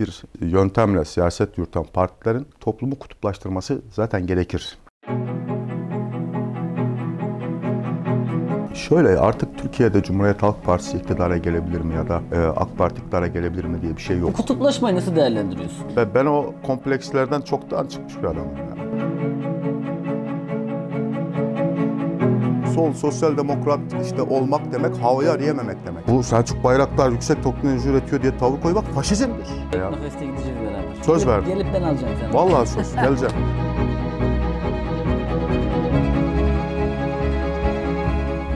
bir yöntemle siyaset yürüten partilerin toplumu kutuplaştırması zaten gerekir. Şöyle artık Türkiye'de Cumhuriyet Halk Partisi iktidara gelebilir mi ya da e, AK Parti iktidara gelebilir mi diye bir şey yok. Bu kutuplaşmayı nasıl değerlendiriyorsun? Ben, ben o komplekslerden çoktan çıkmış bir adamım. Yani. sol, sosyal demokrat işte olmak demek, havayı arayamemek demek. Bu Selçuk Bayraktar yüksek teknoloji üretiyor diye tavır koymak faşizmdir. Ya. Nefeste gideceğiz beraber. Söz verdim. Gelip ben alacağım seni. Vallahi söz, geleceğim.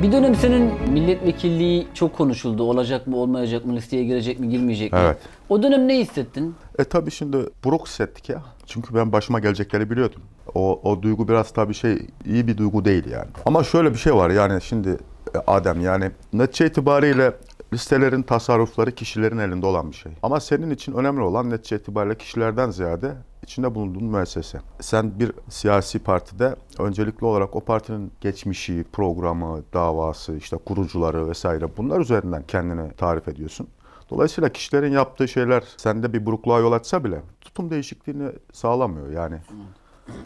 Bir dönem senin milletvekilliği çok konuşuldu. Olacak mı, olmayacak mı, listeye girecek mi, girmeyecek mi? Evet. O dönem ne hissettin? E tabii şimdi buruk hissettik ya. Çünkü ben başıma gelecekleri biliyordum. O, o duygu biraz tabii şey iyi bir duygu değil yani. Ama şöyle bir şey var yani şimdi e, Adem yani netice itibariyle listelerin tasarrufları kişilerin elinde olan bir şey. Ama senin için önemli olan netice itibariyle kişilerden ziyade içinde bulunduğun müessese. Sen bir siyasi partide öncelikli olarak o partinin geçmişi, programı, davası, işte kurucuları vesaire bunlar üzerinden kendini tarif ediyorsun. Dolayısıyla kişilerin yaptığı şeyler sende bir burukluğa yol açsa bile tutum değişikliğini sağlamıyor yani.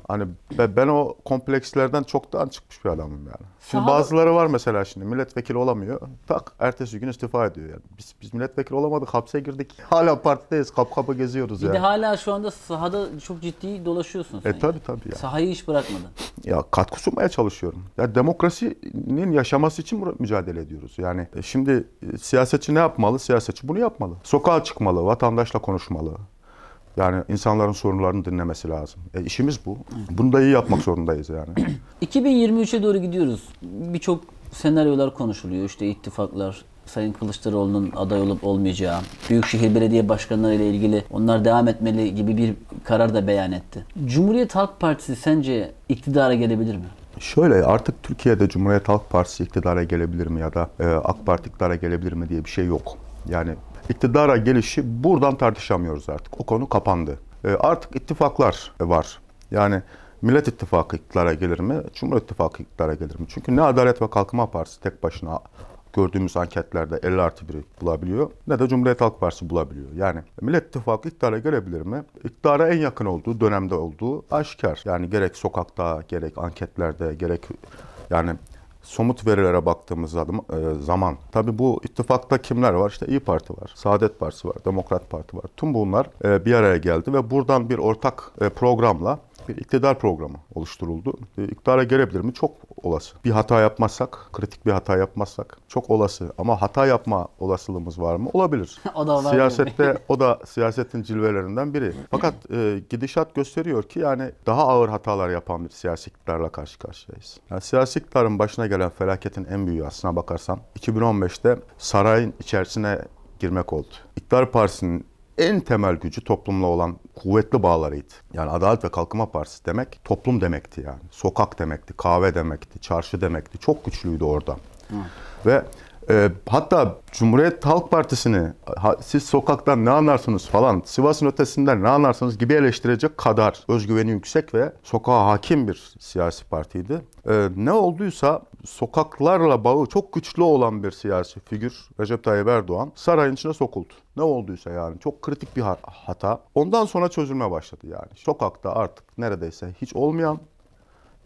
Hani ben o komplekslerden çoktan çıkmış bir adamım yani. Şimdi Sağ bazıları var mesela şimdi milletvekili olamıyor. Tak ertesi gün istifa ediyor yani. Biz, biz milletvekili olamadık hapse girdik. Hala partideyiz kap kapa geziyoruz bir yani. Bir de hala şu anda sahada çok ciddi dolaşıyorsun e, sen. E yani. tabi tabi. Yani. Sahayı hiç bırakmadın. Ya katkı sunmaya çalışıyorum. Ya demokrasinin yaşaması için mücadele ediyoruz. Yani e, şimdi e, siyasetçi ne yapmalı? Siyasetçi bunu yapmalı. Sokağa çıkmalı, vatandaşla konuşmalı. Yani insanların sorunlarını dinlemesi lazım. E, işimiz bu. Bunu da iyi yapmak zorundayız yani. 2023'e doğru gidiyoruz. Birçok senaryolar konuşuluyor. İşte ittifaklar, Sayın Kılıçdaroğlu'nun aday olup olmayacağı, Büyükşehir Belediye Başkanları ile ilgili onlar devam etmeli gibi bir karar da beyan etti. Cumhuriyet Halk Partisi sence iktidara gelebilir mi? Şöyle artık Türkiye'de Cumhuriyet Halk Partisi iktidara gelebilir mi ya da e, AK Parti iktidara gelebilir mi diye bir şey yok. Yani iktidara gelişi buradan tartışamıyoruz artık. O konu kapandı. E, artık ittifaklar var. Yani Millet İttifakı iktidara gelir mi? Cumhur İttifakı iktidara gelir mi? Çünkü ne Adalet ve Kalkınma Partisi tek başına gördüğümüz anketlerde 50 artı 1 bulabiliyor ne de Cumhuriyet Halk Partisi bulabiliyor. Yani Millet İttifakı iktidara gelebilir mi? İktidara en yakın olduğu dönemde olduğu aşikar. Yani gerek sokakta gerek anketlerde gerek yani somut verilere baktığımız zaman e, tabi bu ittifakta kimler var? İşte İyi Parti var, Saadet Partisi var, Demokrat Parti var. Tüm bunlar e, bir araya geldi ve buradan bir ortak e, programla bir iktidar programı oluşturuldu. E, iktidara gelebilir mi? Çok olası. Bir hata yapmazsak, kritik bir hata yapmazsak çok olası. Ama hata yapma olasılığımız var mı? Olabilir. o da var Siyasette o da siyasetin cilvelerinden biri. Fakat e, gidişat gösteriyor ki yani daha ağır hatalar yapan bir siyasi iktidarla karşı karşıyayız. Yani siyasi iktidarın başına gelen felaketin en büyüğü aslına bakarsan 2015'te sarayın içerisine girmek oldu. İktidar Partisi'nin en temel gücü toplumla olan kuvvetli bağlarıydı. Yani Adalet ve Kalkınma Partisi demek toplum demekti yani. Sokak demekti, kahve demekti, çarşı demekti. Çok güçlüydü orada. Hı. Ve e, hatta Cumhuriyet Halk Partisi'ni ha, siz sokaktan ne anlarsınız falan, Sivas'ın ötesinden ne anlarsınız gibi eleştirecek kadar özgüveni yüksek ve sokağa hakim bir siyasi partiydi. E, ne olduysa sokaklarla bağı çok güçlü olan bir siyasi figür Recep Tayyip Erdoğan sarayın içine sokuldu. Ne olduysa yani çok kritik bir hata. Ondan sonra çözülme başladı yani. Sokakta artık neredeyse hiç olmayan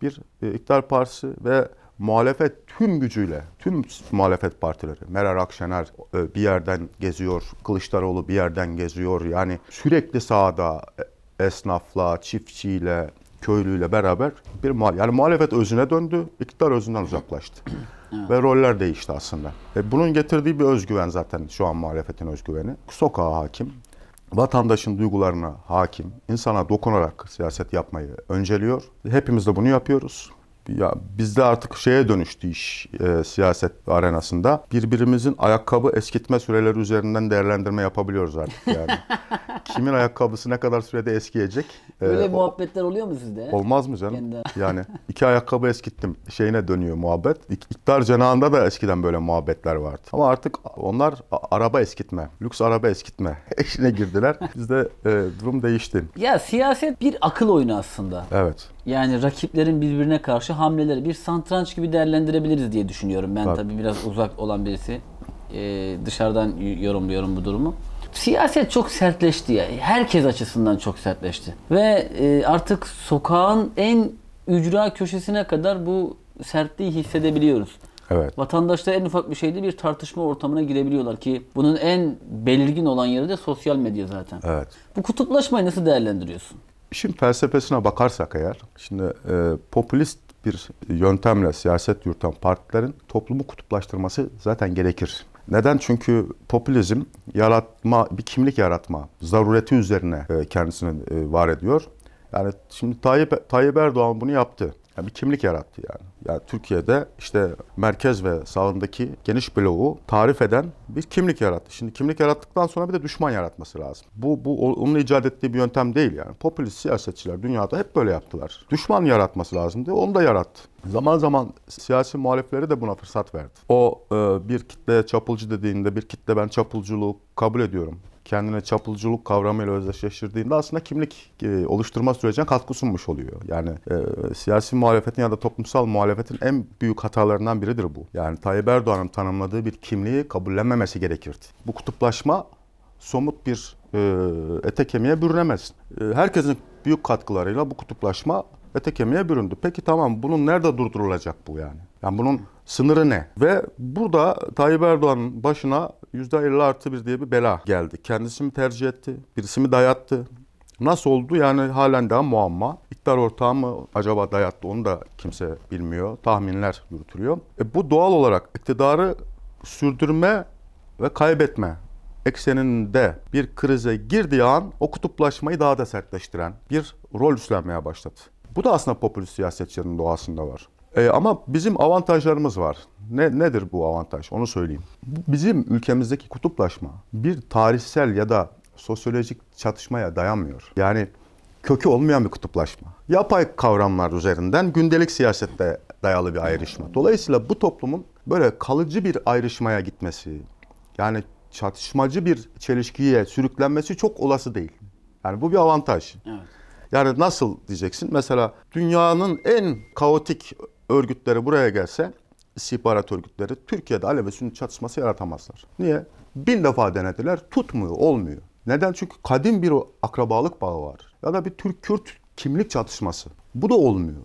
bir e, iktidar partisi ve muhalefet tüm gücüyle, tüm muhalefet partileri, Meral Akşener e, bir yerden geziyor, Kılıçdaroğlu bir yerden geziyor. Yani sürekli sahada e, esnafla, çiftçiyle, köylüyle beraber bir muhalefet. Yani muhalefet özüne döndü, iktidar özünden uzaklaştı. Evet. Ve roller değişti aslında. E bunun getirdiği bir özgüven zaten şu an muhalefetin özgüveni. Sokağa hakim, vatandaşın duygularına hakim, insana dokunarak siyaset yapmayı önceliyor. Hepimiz de bunu yapıyoruz ya bizde artık şeye dönüştü iş e, siyaset arenasında. Birbirimizin ayakkabı eskitme süreleri üzerinden değerlendirme yapabiliyoruz artık yani. Kimin ayakkabısı ne kadar sürede eskiyecek? Böyle e, muhabbetler oluyor mu sizde? Olmaz mı canım? Yani iki ayakkabı eskittim şeyine dönüyor muhabbet. İktidar cenahında da eskiden böyle muhabbetler vardı. Ama artık onlar araba eskitme, lüks araba eskitme işine girdiler. Bizde e, durum değişti. Ya siyaset bir akıl oyunu aslında. Evet. Yani rakiplerin birbirine karşı hamleleri bir santranç gibi değerlendirebiliriz diye düşünüyorum. Ben tabii, biraz uzak olan birisi e, dışarıdan yorumluyorum bu durumu. Siyaset çok sertleşti ya. Herkes açısından çok sertleşti. Ve e, artık sokağın en ücra köşesine kadar bu sertliği hissedebiliyoruz. Evet. Vatandaşlar en ufak bir şeyde bir tartışma ortamına girebiliyorlar ki bunun en belirgin olan yeri de sosyal medya zaten. Evet. Bu kutuplaşmayı nasıl değerlendiriyorsun? İşin felsefesine bakarsak eğer, şimdi e, popülist bir yöntemle siyaset yürüten partilerin toplumu kutuplaştırması zaten gerekir. Neden? Çünkü popülizm yaratma, bir kimlik yaratma zarureti üzerine e, kendisini e, var ediyor. Yani şimdi Tayyip, Tayyip Erdoğan bunu yaptı yani bir kimlik yarattı yani. Yani Türkiye'de işte merkez ve sağındaki geniş bloğu tarif eden bir kimlik yarattı. Şimdi kimlik yarattıktan sonra bir de düşman yaratması lazım. Bu, bu onun icat ettiği bir yöntem değil yani. Popülist siyasetçiler dünyada hep böyle yaptılar. Düşman yaratması lazım lazımdı, onu da yarattı. Zaman zaman siyasi muhalifleri de buna fırsat verdi. O e, bir kitle çapulcu dediğinde bir kitle ben çapulculuğu kabul ediyorum kendine çapulculuk kavramıyla özdeşleştirdiğinde aslında kimlik e, oluşturma sürecine katkı sunmuş oluyor. Yani e, siyasi muhalefetin ya da toplumsal muhalefetin en büyük hatalarından biridir bu. Yani Tayyip Erdoğan'ın tanımladığı bir kimliği kabullenmemesi gerekirdi. Bu kutuplaşma somut bir e, ete kemiğe bürünemez. E, herkesin büyük katkılarıyla bu kutuplaşma ete kemiğe büründü. Peki tamam bunun nerede durdurulacak bu yani? Yani bunun sınırı ne? Ve burada Tayyip Erdoğan'ın başına %50 artı bir diye bir bela geldi. Kendisi mi tercih etti? Birisi mi dayattı? Nasıl oldu yani halen daha muamma. İktidar ortağı mı acaba dayattı onu da kimse bilmiyor. Tahminler yürütülüyor. E bu doğal olarak iktidarı sürdürme ve kaybetme ekseninde bir krize girdiği an o kutuplaşmayı daha da sertleştiren bir rol üstlenmeye başladı. Bu da aslında popülist siyasetçilerin doğasında var. E, ama bizim avantajlarımız var. Ne, nedir bu avantaj? Onu söyleyeyim. Bizim ülkemizdeki kutuplaşma bir tarihsel ya da sosyolojik çatışmaya dayanmıyor. Yani kökü olmayan bir kutuplaşma. Yapay kavramlar üzerinden gündelik siyasette dayalı bir ayrışma. Dolayısıyla bu toplumun böyle kalıcı bir ayrışmaya gitmesi, yani çatışmacı bir çelişkiye sürüklenmesi çok olası değil. Yani bu bir avantaj. Evet. Yani nasıl diyeceksin? Mesela dünyanın en kaotik örgütleri buraya gelse istihbarat örgütleri Türkiye'de Alevi Sünni çatışması yaratamazlar. Niye? Bin defa denediler tutmuyor, olmuyor. Neden? Çünkü kadim bir akrabalık bağı var. Ya da bir Türk-Kürt kimlik çatışması. Bu da olmuyor.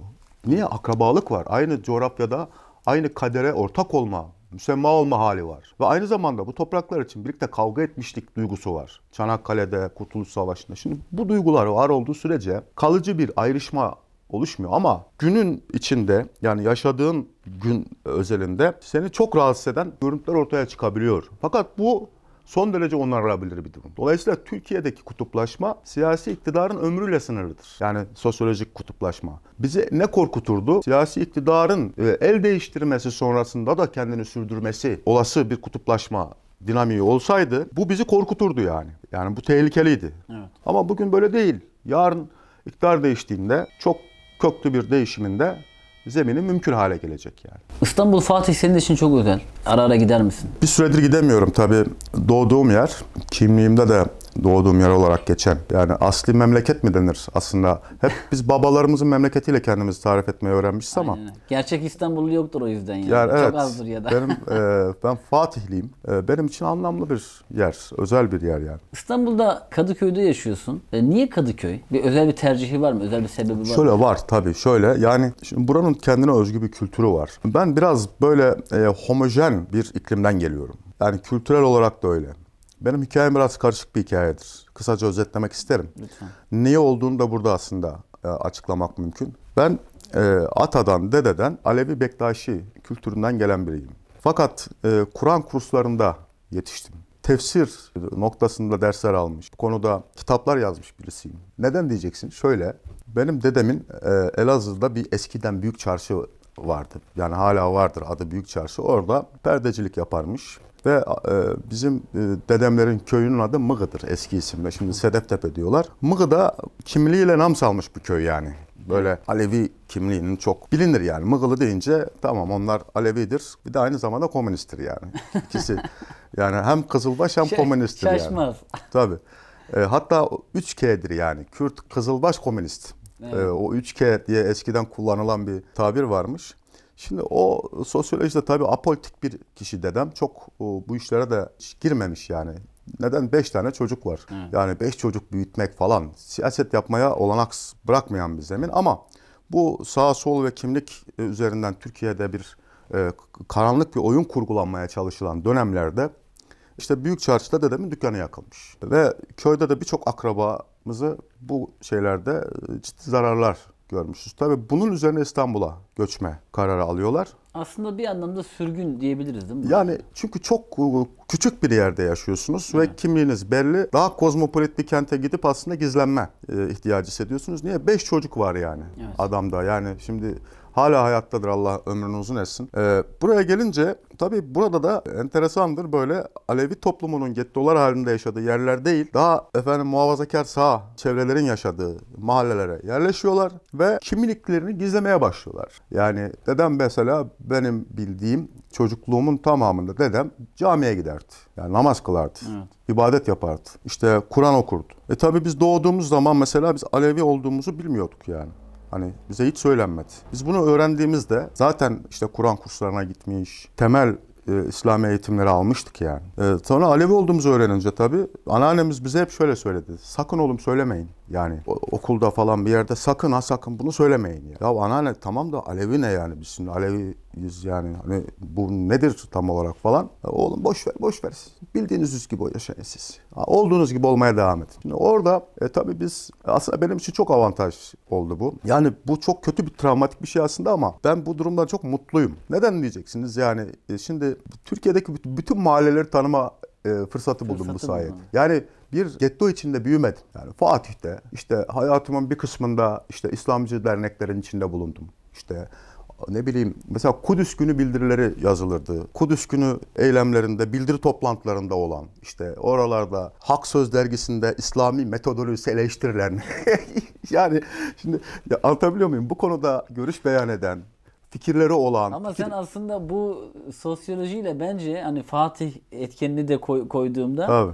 Niye? Akrabalık var. Aynı coğrafyada aynı kadere ortak olma, müsemma olma hali var. Ve aynı zamanda bu topraklar için birlikte kavga etmişlik duygusu var. Çanakkale'de, Kurtuluş Savaşı'nda. Şimdi bu duygular var olduğu sürece kalıcı bir ayrışma oluşmuyor ama günün içinde yani yaşadığın gün özelinde seni çok rahatsız eden görüntüler ortaya çıkabiliyor. Fakat bu son derece onarılabilir bir durum. Dolayısıyla Türkiye'deki kutuplaşma siyasi iktidarın ömrüyle sınırlıdır. Yani sosyolojik kutuplaşma. Bizi ne korkuturdu? Siyasi iktidarın e, el değiştirmesi sonrasında da kendini sürdürmesi olası bir kutuplaşma dinamiği olsaydı bu bizi korkuturdu yani. Yani bu tehlikeliydi. Evet. Ama bugün böyle değil. Yarın iktidar değiştiğinde çok köklü bir değişiminde zemini mümkün hale gelecek yani. İstanbul Fatih senin için çok özel. Ara ara gider misin? Bir süredir gidemiyorum tabii. Doğduğum yer. Kimliğimde de doğduğum yer olarak geçen. Yani asli memleket mi denir aslında? Hep biz babalarımızın memleketiyle kendimizi tarif etmeyi öğrenmişiz ama. Aynen. Gerçek İstanbullu yoktur o yüzden yani. yani evet, Çok azdır ya da. Benim, e, ben Fatihliyim. E, benim için anlamlı bir yer. Özel bir yer yani. İstanbul'da Kadıköy'de yaşıyorsun. E, niye Kadıköy? Bir özel bir tercihi var mı? Özel bir sebebi var mı? Şöyle var tabii. Şöyle yani şimdi buranın kendine özgü bir kültürü var. Ben biraz böyle e, homojen bir iklimden geliyorum. Yani kültürel olarak da öyle. Benim hikayem biraz karışık bir hikayedir. Kısaca özetlemek isterim. Lütfen. Neyi olduğunu da burada aslında e, açıklamak mümkün. Ben e, atadan, dededen Alevi Bektaşi kültüründen gelen biriyim. Fakat e, Kur'an kurslarında yetiştim. Tefsir noktasında dersler almış, bu konuda kitaplar yazmış birisiyim. Neden diyeceksin? Şöyle, benim dedemin e, Elazığ'da bir eskiden büyük çarşı vardı. Yani hala vardır adı Büyük Çarşı. Orada perdecilik yaparmış. Ve e, bizim e, dedemlerin köyünün adı Mıgı'dır eski isimle. Şimdi Sedeftepe diyorlar. Mıgı'da kimliğiyle nam salmış bir köy yani. Böyle Alevi kimliğinin çok bilinir yani. Mıgılı deyince tamam onlar Alevidir. Bir de aynı zamanda komünisttir yani. İkisi yani hem Kızılbaş hem şey, komünisttir şaşmaz. yani. Şaşmaz. Tabii. E, hatta 3K'dir yani. Kürt, Kızılbaş, komünist. Evet. E, o 3K diye eskiden kullanılan bir tabir varmış. Şimdi o sosyolojide tabii apolitik bir kişi dedem. Çok e, bu işlere de girmemiş yani. Neden? Beş tane çocuk var. Hı. Yani beş çocuk büyütmek falan. Siyaset yapmaya olanak bırakmayan bir zemin ama bu sağ sol ve kimlik e, üzerinden Türkiye'de bir e, karanlık bir oyun kurgulanmaya çalışılan dönemlerde işte büyük çarşıda dedemin dükkanı yakılmış. Ve köyde de birçok akrabamızı bu şeylerde e, ciddi zararlar görmüşüz. tabi bunun üzerine İstanbul'a göçme kararı alıyorlar. Aslında bir anlamda sürgün diyebiliriz değil mi? Yani çünkü çok e, küçük bir yerde yaşıyorsunuz evet. ve kimliğiniz belli. Daha kozmopolit bir kente gidip aslında gizlenme e, ihtiyacı hissediyorsunuz. Niye? Beş çocuk var yani evet. adamda. Yani şimdi Hala hayattadır Allah ömrünü uzun etsin. Ee, buraya gelince tabii burada da enteresandır böyle Alevi toplumunun gettolar halinde yaşadığı yerler değil. Daha efendim muhafazakar sağ çevrelerin yaşadığı mahallelere yerleşiyorlar ve kimliklerini gizlemeye başlıyorlar. Yani dedem mesela benim bildiğim çocukluğumun tamamında dedem camiye giderdi. Yani namaz kılardı. Evet. ibadet yapardı. İşte Kur'an okurdu. E tabii biz doğduğumuz zaman mesela biz Alevi olduğumuzu bilmiyorduk yani. Hani bize hiç söylenmedi. Biz bunu öğrendiğimizde zaten işte Kur'an kurslarına gitmiş, temel e, İslami eğitimleri almıştık yani. E, sonra Alevi olduğumuzu öğrenince tabii anneannemiz bize hep şöyle söyledi. Sakın oğlum söylemeyin. Yani okulda falan bir yerde sakın ha sakın bunu söylemeyin ya. Ya anneanne tamam da Alevi ne yani biz şimdi Aleviyiz yani hani bu nedir tam olarak falan. Ya oğlum boş ver boş ver. Bildiğiniz gibi yaşayın siz. Ha, olduğunuz gibi olmaya devam edin. Şimdi orada e, tabii biz aslında benim için çok avantaj oldu bu. Yani bu çok kötü bir travmatik bir şey aslında ama ben bu durumdan çok mutluyum. Neden diyeceksiniz yani e, şimdi Türkiye'deki bütün mahalleleri tanıma e, fırsatı buldum fırsatı bu sayede. Yani bir getto içinde büyümedim. Yani Fatih'te işte hayatımın bir kısmında işte İslamcı derneklerin içinde bulundum. İşte ne bileyim mesela Kudüs günü bildirileri yazılırdı. Kudüs günü eylemlerinde bildiri toplantılarında olan işte oralarda Hak Söz dergisinde İslami metodolojisi eleştirilen yani şimdi ya anlatabiliyor muyum? Bu konuda görüş beyan eden fikirleri olan. Ama fikir... sen aslında bu sosyolojiyle bence hani Fatih etkenini de koy, koyduğumda Tabii.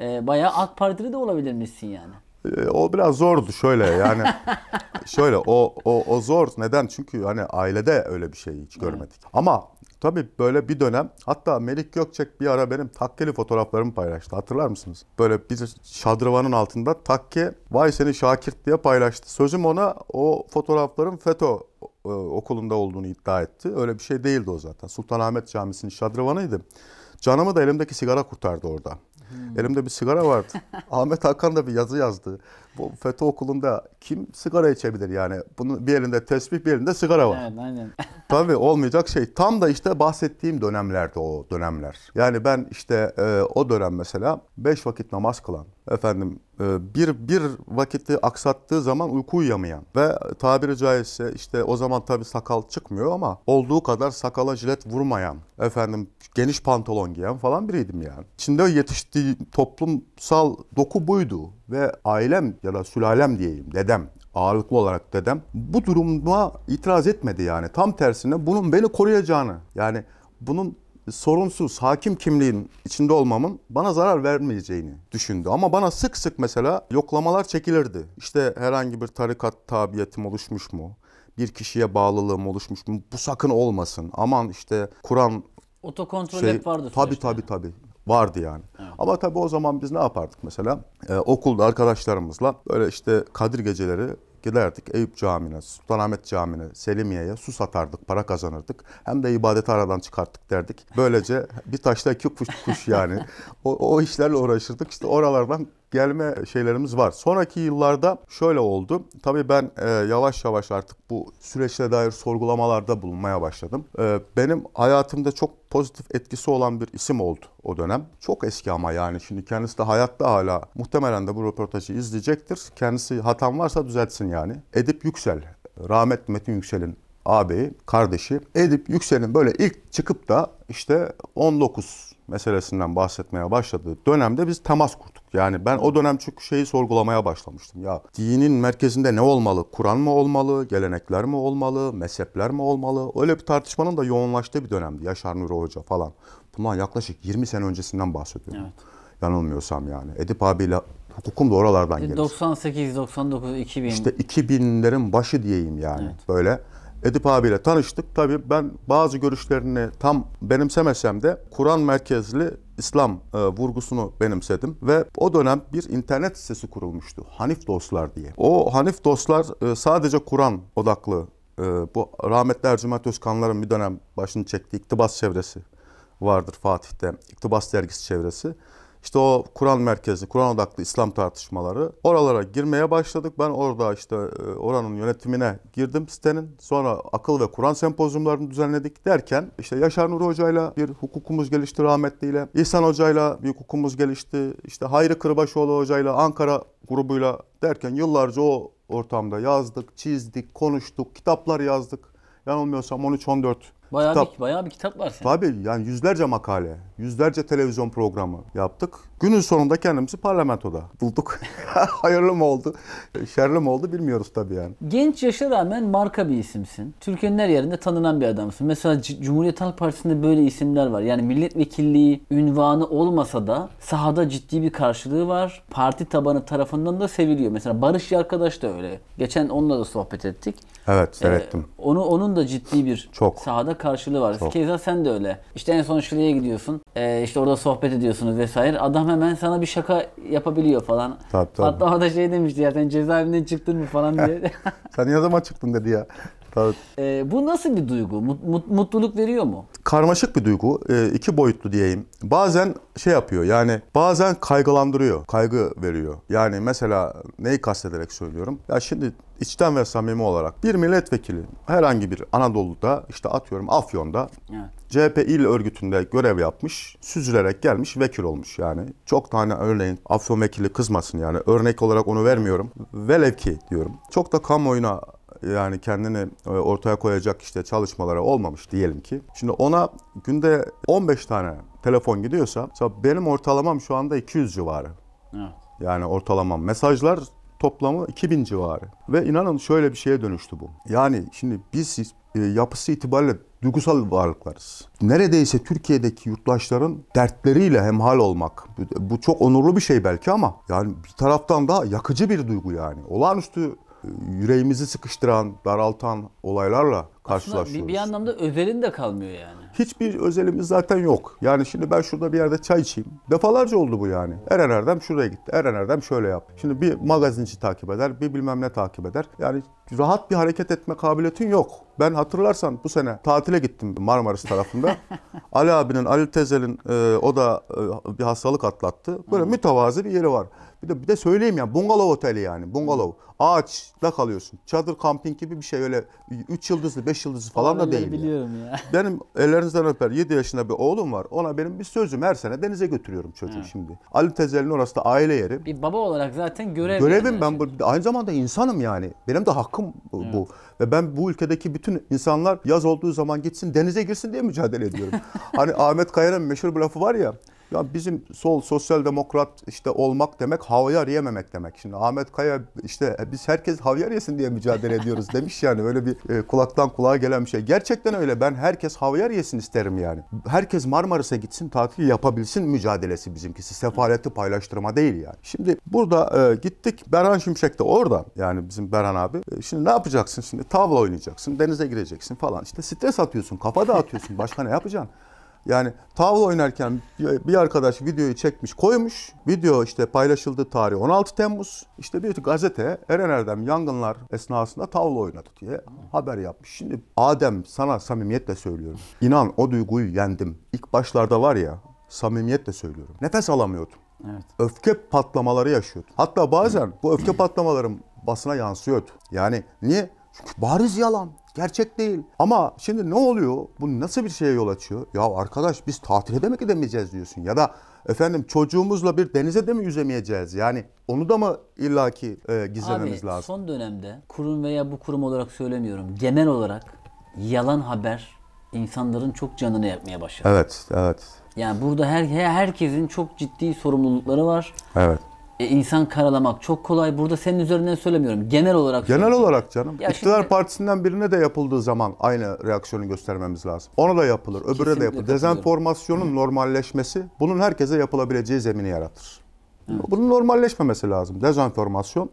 E, bayağı AK Partili de olabilirmişsin yani? E, o biraz zordu şöyle yani şöyle o, o o zor neden çünkü hani ailede öyle bir şey hiç görmedik. Evet. Ama tabii böyle bir dönem hatta Melik Gökçek bir ara benim takkeli fotoğraflarımı paylaştı hatırlar mısınız? Böyle bir şadrıvanın altında takke vay seni Şakirt diye paylaştı. Sözüm ona o fotoğrafların FETÖ e, okulunda olduğunu iddia etti. Öyle bir şey değildi o zaten. Sultanahmet Camisi'nin şadrıvanıydı. Canımı da elimdeki sigara kurtardı orada. Elimde bir sigara vardı. Ahmet Hakan da bir yazı yazdı. Bu FETÖ okulunda kim sigara içebilir yani? Bunun bir elinde tesbih, bir elinde sigara var. Evet, aynen. Tabii olmayacak şey. Tam da işte bahsettiğim dönemlerde o dönemler. Yani ben işte e, o dönem mesela beş vakit namaz kılan, efendim e, bir bir vakiti aksattığı zaman uyku uyuyamayan ve tabiri caizse işte o zaman tabii sakal çıkmıyor ama olduğu kadar sakala jilet vurmayan efendim geniş pantolon giyen falan biriydim yani. Çin'de yetiştiği toplumsal doku buydu ve ailem ya da sülalem diyeyim dedem ağırlıklı olarak dedem bu duruma itiraz etmedi yani. Tam tersine bunun beni koruyacağını yani bunun sorunsuz hakim kimliğin içinde olmamın bana zarar vermeyeceğini düşündü. Ama bana sık sık mesela yoklamalar çekilirdi. İşte herhangi bir tarikat tabiyetim oluşmuş mu? Bir kişiye bağlılığım oluşmuş mu? Bu sakın olmasın. Aman işte Kur'an otokontrol şey, hep vardı. Tabii tabii tabii vardı yani. Evet. Ama tabii o zaman biz ne yapardık mesela? Ee, okulda arkadaşlarımızla böyle işte Kadir geceleri giderdik Eyüp Camii'ne, Sultanahmet Camii'ne, Selimiye'ye su satardık, para kazanırdık. Hem de ibadeti aradan çıkarttık derdik. Böylece bir taşla iki kuş, kuş yani. O, o işlerle uğraşırdık. İşte oralardan gelme şeylerimiz var. Sonraki yıllarda şöyle oldu. Tabii ben e, yavaş yavaş artık bu süreçle dair sorgulamalarda bulunmaya başladım. E, benim hayatımda çok pozitif etkisi olan bir isim oldu o dönem. Çok eski ama yani şimdi kendisi de hayatta hala muhtemelen de bu röportajı izleyecektir. Kendisi hatam varsa düzeltsin yani. Edip Yüksel, rahmetli Metin Yüksel'in ağabeyi, kardeşi Edip Yüksel'in böyle ilk çıkıp da işte 19 meselesinden bahsetmeye başladığı dönemde biz temas kurduk. Yani ben o dönem çok şeyi sorgulamaya başlamıştım. Ya dinin merkezinde ne olmalı? Kur'an mı olmalı? Gelenekler mi olmalı? Mezhepler mi olmalı? Öyle bir tartışmanın da yoğunlaştığı bir dönemdi. Yaşar Nuri Hoca falan. Bundan yaklaşık 20 sene öncesinden bahsediyorum. Evet. Yanılmıyorsam yani. Edip abiyle Hukukum da oralardan gelir. 98, 99, 2000. İşte 2000'lerin başı diyeyim yani. Evet. Böyle Edip abiyle tanıştık. Tabii ben bazı görüşlerini tam benimsemesem de Kur'an merkezli İslam e, vurgusunu benimsedim ve o dönem bir internet sitesi kurulmuştu. Hanif Dostlar diye. O Hanif Dostlar e, sadece Kur'an odaklı e, bu rahmetli Ercüment Özkanların bir dönem başını çektiği iktibas çevresi vardır Fatih'te. İktibas dergisi çevresi. İşte o Kur'an merkezli, Kur'an odaklı İslam tartışmaları. Oralara girmeye başladık. Ben orada işte e, oranın yönetimine girdim sitenin. Sonra akıl ve Kur'an sempozyumlarını düzenledik derken işte Yaşar Nuri Hoca'yla bir hukukumuz gelişti rahmetliyle. İhsan Hoca'yla bir hukukumuz gelişti. İşte Hayri Kırbaşoğlu Hoca'yla Ankara grubuyla derken yıllarca o ortamda yazdık, çizdik, konuştuk, kitaplar yazdık. Yanılmıyorsam 13-14 Bayağı kitap. bir bayağı bir kitap var senin. Tabii yani yüzlerce makale, yüzlerce televizyon programı yaptık. Günün sonunda kendimizi parlamentoda bulduk. Hayırlı mı oldu, şerli mi oldu bilmiyoruz tabii yani. Genç yaşa rağmen marka bir isimsin. Türkiye'nin her yerinde tanınan bir adamsın. Mesela Cumhuriyet Halk Partisi'nde böyle isimler var. Yani milletvekilliği ünvanı olmasa da sahada ciddi bir karşılığı var. Parti tabanı tarafından da seviliyor. Mesela Barış Yarkadaş da öyle. Geçen onunla da sohbet ettik. Evet, seyrettim. Ee, onu onun da ciddi bir Çok. sahada karşılığı var. Çok. Keza sen de öyle. İşte en son şuraya gidiyorsun. Ee, işte orada sohbet ediyorsunuz vesaire. Adam hemen sana bir şaka yapabiliyor falan. Tabii, tabii. Hatta o da şey demişti ya sen cezaevinden çıktın mı falan diye. sen niye zaman çıktın dedi ya. Tabii. Ee, bu nasıl bir duygu? Mut, mutluluk veriyor mu? Karmaşık bir duygu. Ee, iki boyutlu diyeyim. Bazen şey yapıyor yani bazen kaygılandırıyor. Kaygı veriyor. Yani mesela neyi kastederek söylüyorum? Ya şimdi içten ve samimi olarak bir milletvekili herhangi bir Anadolu'da işte atıyorum Afyon'da evet. CHP il örgütünde görev yapmış, süzülerek gelmiş vekil olmuş yani. Çok tane örneğin Afyon vekili kızmasın yani örnek olarak onu vermiyorum. Velev ki diyorum. Çok da kamuoyuna yani kendini e, ortaya koyacak işte çalışmalara olmamış diyelim ki. Şimdi ona günde 15 tane telefon gidiyorsa benim ortalamam şu anda 200 civarı. Evet. Yani ortalamam. Mesajlar toplamı 2000 civarı. Ve inanın şöyle bir şeye dönüştü bu. Yani şimdi biz e, yapısı itibariyle duygusal varlıklarız. Neredeyse Türkiye'deki yurttaşların dertleriyle hemhal olmak. Bu çok onurlu bir şey belki ama yani bir taraftan da yakıcı bir duygu yani. Olağanüstü yüreğimizi sıkıştıran, daraltan olaylarla karşılaşıyoruz. Aslında bir, bir anlamda özelin de kalmıyor yani. Hiçbir özelimiz zaten yok. Yani şimdi ben şurada bir yerde çay içeyim. Defalarca oldu bu yani. Eren Erdem şuraya gitti. Eren Erdem şöyle yap. Şimdi bir magazinci takip eder, bir bilmem ne takip eder. Yani rahat bir hareket etme kabiliyetin yok. Ben hatırlarsan bu sene tatile gittim Marmaris tarafında. Ali abinin, Ali Tezel'in e, o da e, bir hastalık atlattı. Böyle mütevazi bir yeri var. Bir de bir de söyleyeyim ya bungalov oteli yani. Bungalov. Ağaçta kalıyorsun. Çadır kamping gibi bir şey öyle 3 yıldızlı, 5 yıldızlı falan da değil. biliyorum ya. Benim ellerinizden öper 7 yaşında bir oğlum var. Ona benim bir sözüm her sene denize götürüyorum çocuğu şimdi. Ali Tezel'in orası da aile yeri. Bir baba olarak zaten görev. Görevim yani. ben şey. bu, aynı zamanda insanım yani. Benim de hakkım bu. Evet. Ve ben bu ülkedeki bütün insanlar yaz olduğu zaman gitsin denize girsin diye mücadele ediyorum. hani Ahmet Kaya'nın meşhur bir lafı var ya. Ya bizim sol sosyal demokrat işte olmak demek havyar yememek demek. Şimdi Ahmet Kaya işte e, biz herkes havyar yesin diye mücadele ediyoruz demiş yani. Öyle bir e, kulaktan kulağa gelen bir şey. Gerçekten öyle. Ben herkes havyar yesin isterim yani. Herkes Marmaris'e gitsin tatil yapabilsin mücadelesi bizimkisi. Sefaleti paylaştırma değil yani. Şimdi burada e, gittik. Berhan Şimşek de orada. Yani bizim Berhan abi. E, şimdi ne yapacaksın şimdi? Tavla oynayacaksın. Denize gireceksin falan. İşte stres atıyorsun. Kafa dağıtıyorsun. Başka ne yapacaksın? Yani tavla oynarken bir arkadaş videoyu çekmiş koymuş. Video işte paylaşıldığı tarih 16 Temmuz. İşte bir gazete Eren Erdem yangınlar esnasında tavla oynadı diye haber yapmış. Şimdi Adem sana samimiyetle söylüyorum. İnan o duyguyu yendim. İlk başlarda var ya samimiyetle söylüyorum. Nefes alamıyordum. Evet. Öfke patlamaları yaşıyordum. Hatta bazen bu öfke patlamalarım basına yansıyordu. Yani niye? Çünkü bariz yalan. Gerçek değil. Ama şimdi ne oluyor? Bu nasıl bir şeye yol açıyor? Ya arkadaş biz tatile de mi gidemeyeceğiz diyorsun ya da efendim çocuğumuzla bir denize de mi yüzemeyeceğiz? Yani onu da mı illaki e, gizlememiz Abi, lazım? son dönemde kurum veya bu kurum olarak söylemiyorum. Genel olarak yalan haber insanların çok canını yakmaya başladı. Evet, evet. Yani burada her herkesin çok ciddi sorumlulukları var. Evet. E, insan karalamak çok kolay. Burada senin üzerinden söylemiyorum. Genel olarak Genel söylüyorum. olarak canım. Ya İktidar şimdi- partisinden birine de yapıldığı zaman aynı reaksiyonu göstermemiz lazım. Ona da yapılır, öbürüne Kesinlikle de yapılır. katılıyorum. Dezenformasyonun normalleşmesi bunun herkese yapılabileceği zemini yaratır. Bunun normalleşmemesi lazım. Dezenformasyon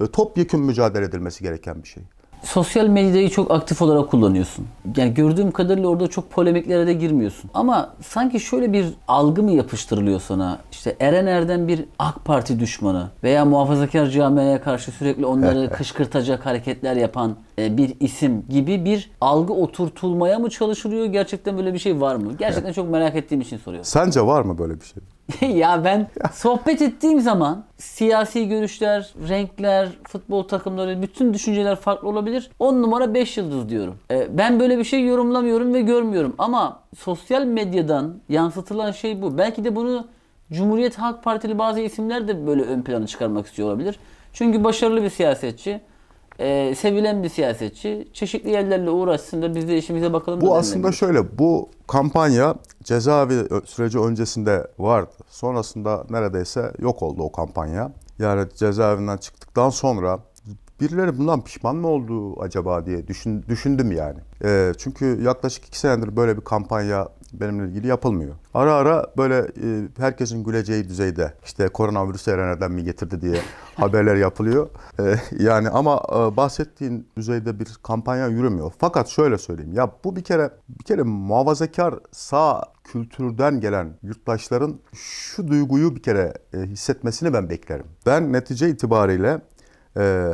e, topyekün mücadele edilmesi gereken bir şey sosyal medyayı çok aktif olarak kullanıyorsun. Yani gördüğüm kadarıyla orada çok polemiklere de girmiyorsun. Ama sanki şöyle bir algı mı yapıştırılıyor sana? İşte Eren Erden bir AK Parti düşmanı veya muhafazakar camiaya karşı sürekli onları kışkırtacak hareketler yapan e, bir isim gibi bir algı oturtulmaya mı çalışılıyor? Gerçekten böyle bir şey var mı? Gerçekten çok merak ettiğim için soruyorum. Sence var mı böyle bir şey? ya ben sohbet ettiğim zaman siyasi görüşler, renkler, futbol takımları, bütün düşünceler farklı olabilir. 10 numara 5 yıldız diyorum. E, ben böyle bir şey yorumlamıyorum ve görmüyorum ama sosyal medyadan yansıtılan şey bu. Belki de bunu Cumhuriyet Halk Partili bazı isimler de böyle ön plana çıkarmak istiyor olabilir. Çünkü başarılı bir siyasetçi e, sevilen bir siyasetçi. Çeşitli yerlerle uğraşsın da biz de işimize bakalım. Bu aslında mi? şöyle, bu kampanya cezaevi süreci öncesinde vardı. Sonrasında neredeyse yok oldu o kampanya. Yani cezaevinden çıktıktan sonra birileri bundan pişman mı oldu acaba diye düşün, düşündüm yani. E, çünkü yaklaşık iki senedir böyle bir kampanya benimle ilgili yapılmıyor. Ara ara böyle e, herkesin güleceği düzeyde işte koronavirüs nereden mi getirdi diye haberler yapılıyor. E, yani ama e, bahsettiğin düzeyde bir kampanya yürümüyor. Fakat şöyle söyleyeyim ya bu bir kere bir kere muhafazakar sağ kültürden gelen yurttaşların şu duyguyu bir kere hissetmesini ben beklerim. Ben netice itibariyle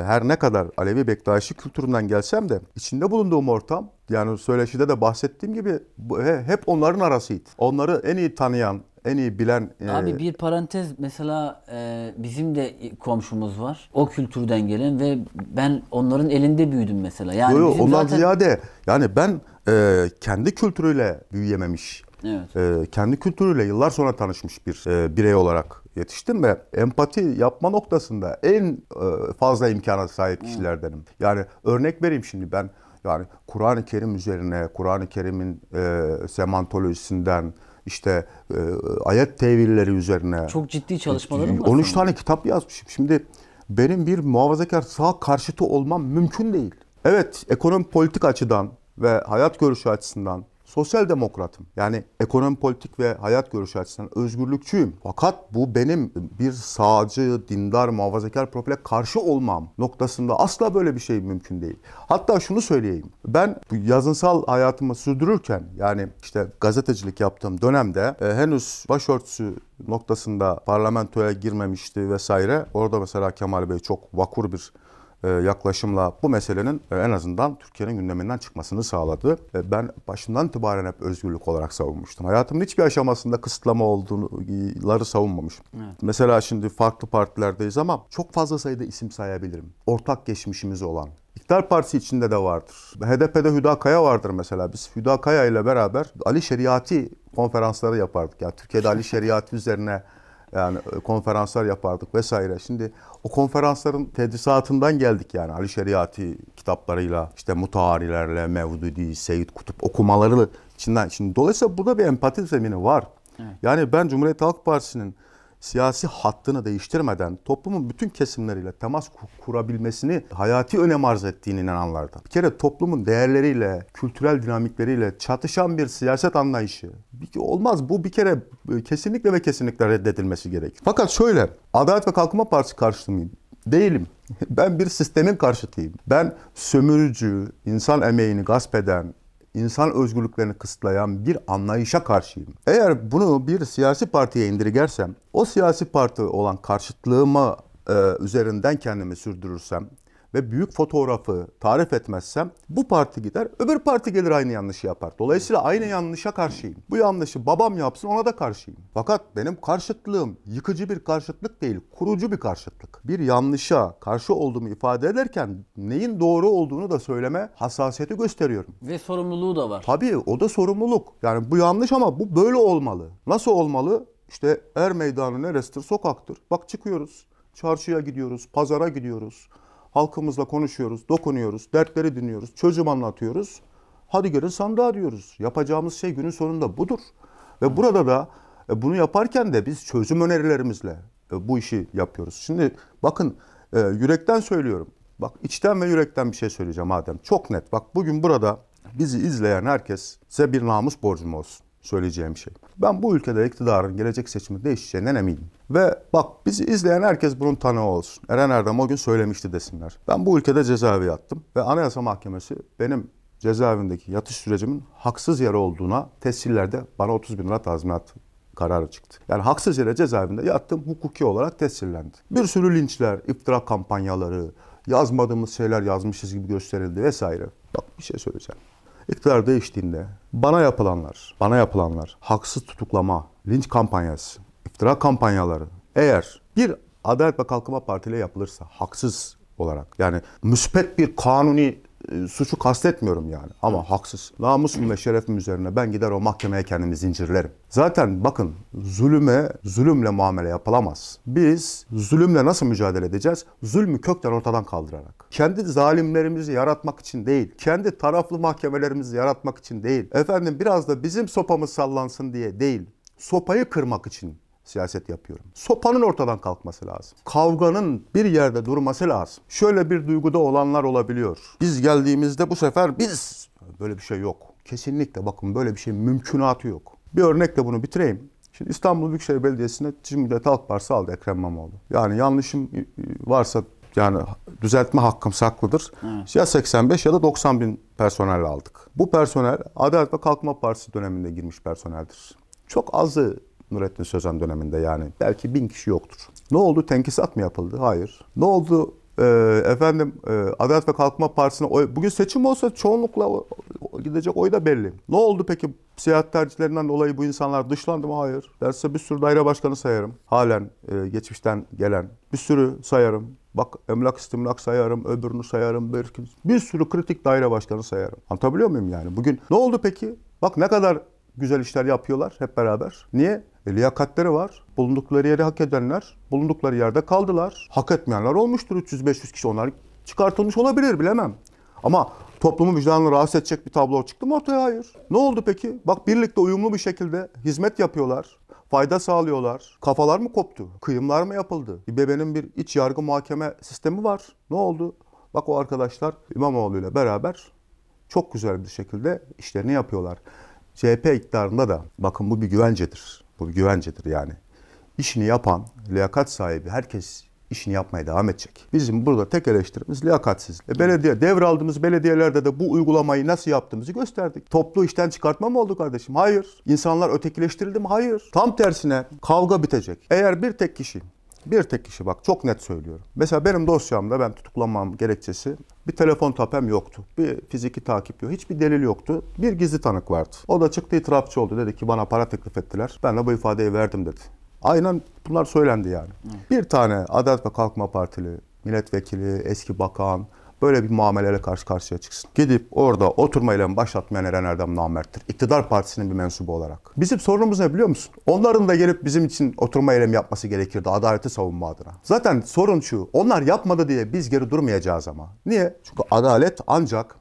her ne kadar Alevi Bektaşi kültüründen gelsem de içinde bulunduğum ortam yani söyleşide de bahsettiğim gibi hep onların arasıydı. Onları en iyi tanıyan, en iyi bilen... E, Abi bir parantez mesela e, bizim de komşumuz var. O kültürden gelen ve ben onların elinde büyüdüm mesela. Yani yo, yo, ondan zaten... ziyade yani ben e, kendi kültürüyle büyüyememiş. Evet. kendi kültürüyle yıllar sonra tanışmış bir birey olarak yetiştim ve empati yapma noktasında en fazla imkana sahip kişilerdenim. Yani örnek vereyim şimdi ben yani Kur'an-ı Kerim üzerine, Kur'an-ı Kerim'in e, semantolojisinden, işte e, ayet tevilleri üzerine. Çok ciddi çalışmalarım var. 13 tane kitap yazmışım. Şimdi benim bir muhafazakar sağ karşıtı olmam mümkün değil. Evet, ekonomi politik açıdan ve hayat görüşü açısından sosyal demokratım. Yani ekonomi politik ve hayat görüşü açısından özgürlükçüyüm. Fakat bu benim bir sağcı, dindar, muhafazakar profile karşı olmam noktasında asla böyle bir şey mümkün değil. Hatta şunu söyleyeyim. Ben yazınsal hayatımı sürdürürken yani işte gazetecilik yaptığım dönemde e, henüz başörtüsü noktasında parlamentoya girmemişti vesaire. Orada mesela Kemal Bey çok vakur bir e, yaklaşımla bu meselenin e, en azından Türkiye'nin gündeminden çıkmasını sağladı. E, ben başından itibaren hep özgürlük olarak savunmuştum. Hayatımın hiçbir aşamasında kısıtlama olduğunuları savunmamışım. Evet. Mesela şimdi farklı partilerdeyiz ama çok fazla sayıda isim sayabilirim. Ortak geçmişimiz olan, İktidar Partisi içinde de vardır. HDP'de Hüda Kaya vardır mesela. Biz Hüda Kaya ile beraber Ali Şeriati konferansları yapardık. Yani Türkiye'de Ali Şeriati üzerine yani e, konferanslar yapardık vesaire. Şimdi o konferansların tedrisatından geldik yani. Ali Şeriati kitaplarıyla, işte Mutaharilerle, Mevdudi, Seyit Kutup okumaları içinden. Şimdi dolayısıyla burada bir empati zemini var. Evet. Yani ben Cumhuriyet Halk Partisi'nin siyasi hattını değiştirmeden toplumun bütün kesimleriyle temas kurabilmesini hayati önem arz ettiğini inananlardan. Bir kere toplumun değerleriyle, kültürel dinamikleriyle çatışan bir siyaset anlayışı olmaz. Bu bir kere e, kesinlikle ve kesinlikle reddedilmesi gerekir. Fakat şöyle, Adalet ve Kalkınma Partisi karşıtı mıyım? Değilim. Ben bir sistemin karşıtıyım. Ben sömürücü, insan emeğini gasp eden, insan özgürlüklerini kısıtlayan bir anlayışa karşıyım. Eğer bunu bir siyasi partiye indirgersem, o siyasi parti olan karşıtlığıma e, üzerinden kendimi sürdürürsem, ve büyük fotoğrafı tarif etmezsem bu parti gider öbür parti gelir aynı yanlışı yapar. Dolayısıyla aynı yanlışa karşıyım. Bu yanlışı babam yapsın ona da karşıyım. Fakat benim karşıtlığım yıkıcı bir karşıtlık değil kurucu bir karşıtlık. Bir yanlışa karşı olduğumu ifade ederken neyin doğru olduğunu da söyleme hassasiyeti gösteriyorum. Ve sorumluluğu da var. Tabii o da sorumluluk. Yani bu yanlış ama bu böyle olmalı. Nasıl olmalı? İşte Er Meydanı neresidir? Sokaktır. Bak çıkıyoruz. Çarşıya gidiyoruz, pazara gidiyoruz. Halkımızla konuşuyoruz, dokunuyoruz, dertleri dinliyoruz, çözüm anlatıyoruz. Hadi gelin sandığa diyoruz. Yapacağımız şey günün sonunda budur. Ve burada da e, bunu yaparken de biz çözüm önerilerimizle e, bu işi yapıyoruz. Şimdi bakın e, yürekten söylüyorum. Bak içten ve yürekten bir şey söyleyeceğim Adem. Çok net. Bak bugün burada bizi izleyen herkes size bir namus borcum olsun söyleyeceğim şey. Ben bu ülkede iktidarın gelecek seçimi değişeceğinden eminim. Ve bak bizi izleyen herkes bunun tanığı olsun. Eren Erdem o gün söylemişti desinler. Ben bu ülkede cezaevi yattım ve Anayasa Mahkemesi benim cezaevindeki yatış sürecimin haksız yere olduğuna tescillerde bana 30 bin lira tazminat kararı çıktı. Yani haksız yere cezaevinde yattım hukuki olarak tescillendi. Bir sürü linçler, iftira kampanyaları, yazmadığımız şeyler yazmışız gibi gösterildi vesaire. Bak bir şey söyleyeceğim. İktidar değiştiğinde bana yapılanlar, bana yapılanlar, haksız tutuklama, linç kampanyası, iftira kampanyaları eğer bir Adalet ve Kalkınma Parti ile yapılırsa haksız olarak yani müspet bir kanuni e, suçu kastetmiyorum yani ama haksız. Namusum ve şerefim üzerine ben gider o mahkemeye kendimi zincirlerim. Zaten bakın zulüme zulümle muamele yapılamaz. Biz zulümle nasıl mücadele edeceğiz? Zulmü kökten ortadan kaldırarak. Kendi zalimlerimizi yaratmak için değil, kendi taraflı mahkemelerimizi yaratmak için değil. Efendim biraz da bizim sopamız sallansın diye değil, sopayı kırmak için siyaset yapıyorum. Sopanın ortadan kalkması lazım. Kavganın bir yerde durması lazım. Şöyle bir duyguda olanlar olabiliyor. Biz geldiğimizde bu sefer biz böyle bir şey yok. Kesinlikle bakın böyle bir şey mümkünatı yok. Bir örnekle bunu bitireyim. Şimdi İstanbul Büyükşehir Belediyesi'ne Cumhuriyet Halk Partisi aldı Ekrem İmamoğlu. Yani yanlışım varsa yani düzeltme hakkım saklıdır. Evet. Ya 85 ya da 90 bin personel aldık. Bu personel Adalet ve Kalkınma Partisi döneminde girmiş personeldir. Çok azı Nurettin Sözen döneminde yani. Belki bin kişi yoktur. Ne oldu? Tenkisat mı yapıldı? Hayır. Ne oldu? Ee, efendim e, Adalet ve Kalkınma Partisi'ne oy... Bugün seçim olsa çoğunlukla gidecek oy da belli. Ne oldu peki Siyahat tercihlerinden dolayı bu insanlar dışlandı mı? Hayır. Ben size bir sürü daire başkanı sayarım. Halen e, geçmişten gelen bir sürü sayarım. Bak emlak istimlak sayarım, öbürünü sayarım, bir, bir sürü kritik daire başkanı sayarım. Anlatabiliyor muyum yani? Bugün ne oldu peki? Bak ne kadar güzel işler yapıyorlar hep beraber. Niye? E, liyakatleri var. Bulundukları yeri hak edenler bulundukları yerde kaldılar. Hak etmeyenler olmuştur 300-500 kişi. Onlar çıkartılmış olabilir bilemem. Ama toplumun vicdanını rahatsız edecek bir tablo çıktı mı ortaya? Hayır. Ne oldu peki? Bak birlikte uyumlu bir şekilde hizmet yapıyorlar. Fayda sağlıyorlar. Kafalar mı koptu? Kıyımlar mı yapıldı? İBB'nin bir iç yargı muhakeme sistemi var. Ne oldu? Bak o arkadaşlar İmamoğlu ile beraber çok güzel bir şekilde işlerini yapıyorlar. CHP iktidarında da bakın bu bir güvencedir. Bu bir güvencedir yani. İşini yapan, liyakat sahibi herkes işini yapmaya devam edecek. Bizim burada tek eleştirimiz liyakatsizlik. E belediye devraldığımız belediyelerde de bu uygulamayı nasıl yaptığımızı gösterdik. Toplu işten çıkartma mı oldu kardeşim? Hayır. İnsanlar ötekileştirildi mi? Hayır. Tam tersine kavga bitecek. Eğer bir tek kişi bir tek kişi bak çok net söylüyorum. Mesela benim dosyamda ben tutuklanmam gerekçesi bir telefon tapem yoktu. Bir fiziki takip yok. Hiçbir delil yoktu. Bir gizli tanık vardı. O da çıktı itirafçı oldu. Dedi ki bana para teklif ettiler. Ben de bu ifadeyi verdim dedi. Aynen bunlar söylendi yani. Bir tane Adalet ve Kalkınma Partili milletvekili, eski bakan, böyle bir muameleyle karşı karşıya çıksın. Gidip orada oturma eylemi başlatmayan Eren Erdem namerttir. İktidar partisinin bir mensubu olarak. Bizim sorunumuz ne biliyor musun? Onların da gelip bizim için oturma eylemi yapması gerekirdi adaleti savunma adına. Zaten sorun şu. Onlar yapmadı diye biz geri durmayacağız ama. Niye? Çünkü adalet ancak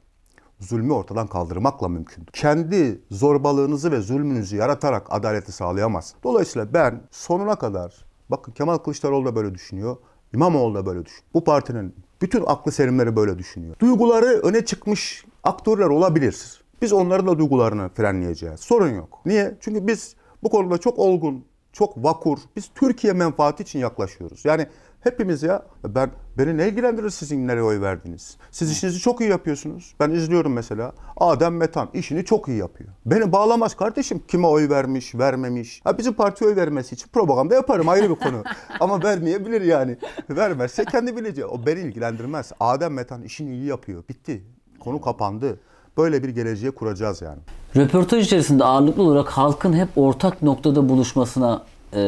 zulmü ortadan kaldırmakla mümkün. Kendi zorbalığınızı ve zulmünüzü yaratarak adaleti sağlayamaz. Dolayısıyla ben sonuna kadar, bakın Kemal Kılıçdaroğlu da böyle düşünüyor, İmamoğlu da böyle düşünüyor. Bu partinin bütün aklı serimleri böyle düşünüyor. Duyguları öne çıkmış aktörler olabilir. Biz onların da duygularını frenleyeceğiz. Sorun yok. Niye? Çünkü biz bu konuda çok olgun, çok vakur. Biz Türkiye menfaati için yaklaşıyoruz. Yani Hepimiz ya ben beni ne ilgilendirir sizin nereye oy verdiniz? Siz işinizi çok iyi yapıyorsunuz. Ben izliyorum mesela. Adem Metan işini çok iyi yapıyor. Beni bağlamaz kardeşim kime oy vermiş, vermemiş. Ha bizim parti oy vermesi için propaganda yaparım ayrı bir konu. Ama vermeyebilir yani. Vermezse kendi bileceği. O beni ilgilendirmez. Adem Metan işini iyi yapıyor. Bitti. Konu kapandı. Böyle bir geleceğe kuracağız yani. Röportaj içerisinde ağırlıklı olarak halkın hep ortak noktada buluşmasına e,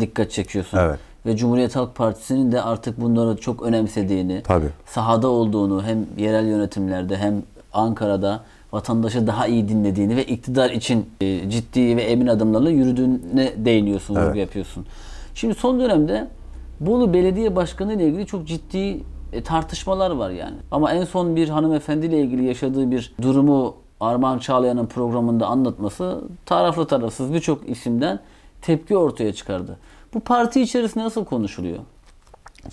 dikkat çekiyorsun. Evet ve Cumhuriyet Halk Partisi'nin de artık bunları çok önemsediğini, Tabii. sahada olduğunu hem yerel yönetimlerde hem Ankara'da vatandaşı daha iyi dinlediğini ve iktidar için e, ciddi ve emin adımlarla yürüdüğüne değiniyorsun, evet. vurgu yapıyorsun. Şimdi son dönemde Bolu Belediye Başkanı ile ilgili çok ciddi e, tartışmalar var yani. Ama en son bir hanımefendiyle ilgili yaşadığı bir durumu Armağan Çağlayan'ın programında anlatması taraflı tarafsız birçok isimden tepki ortaya çıkardı. Bu parti içerisinde nasıl konuşuluyor?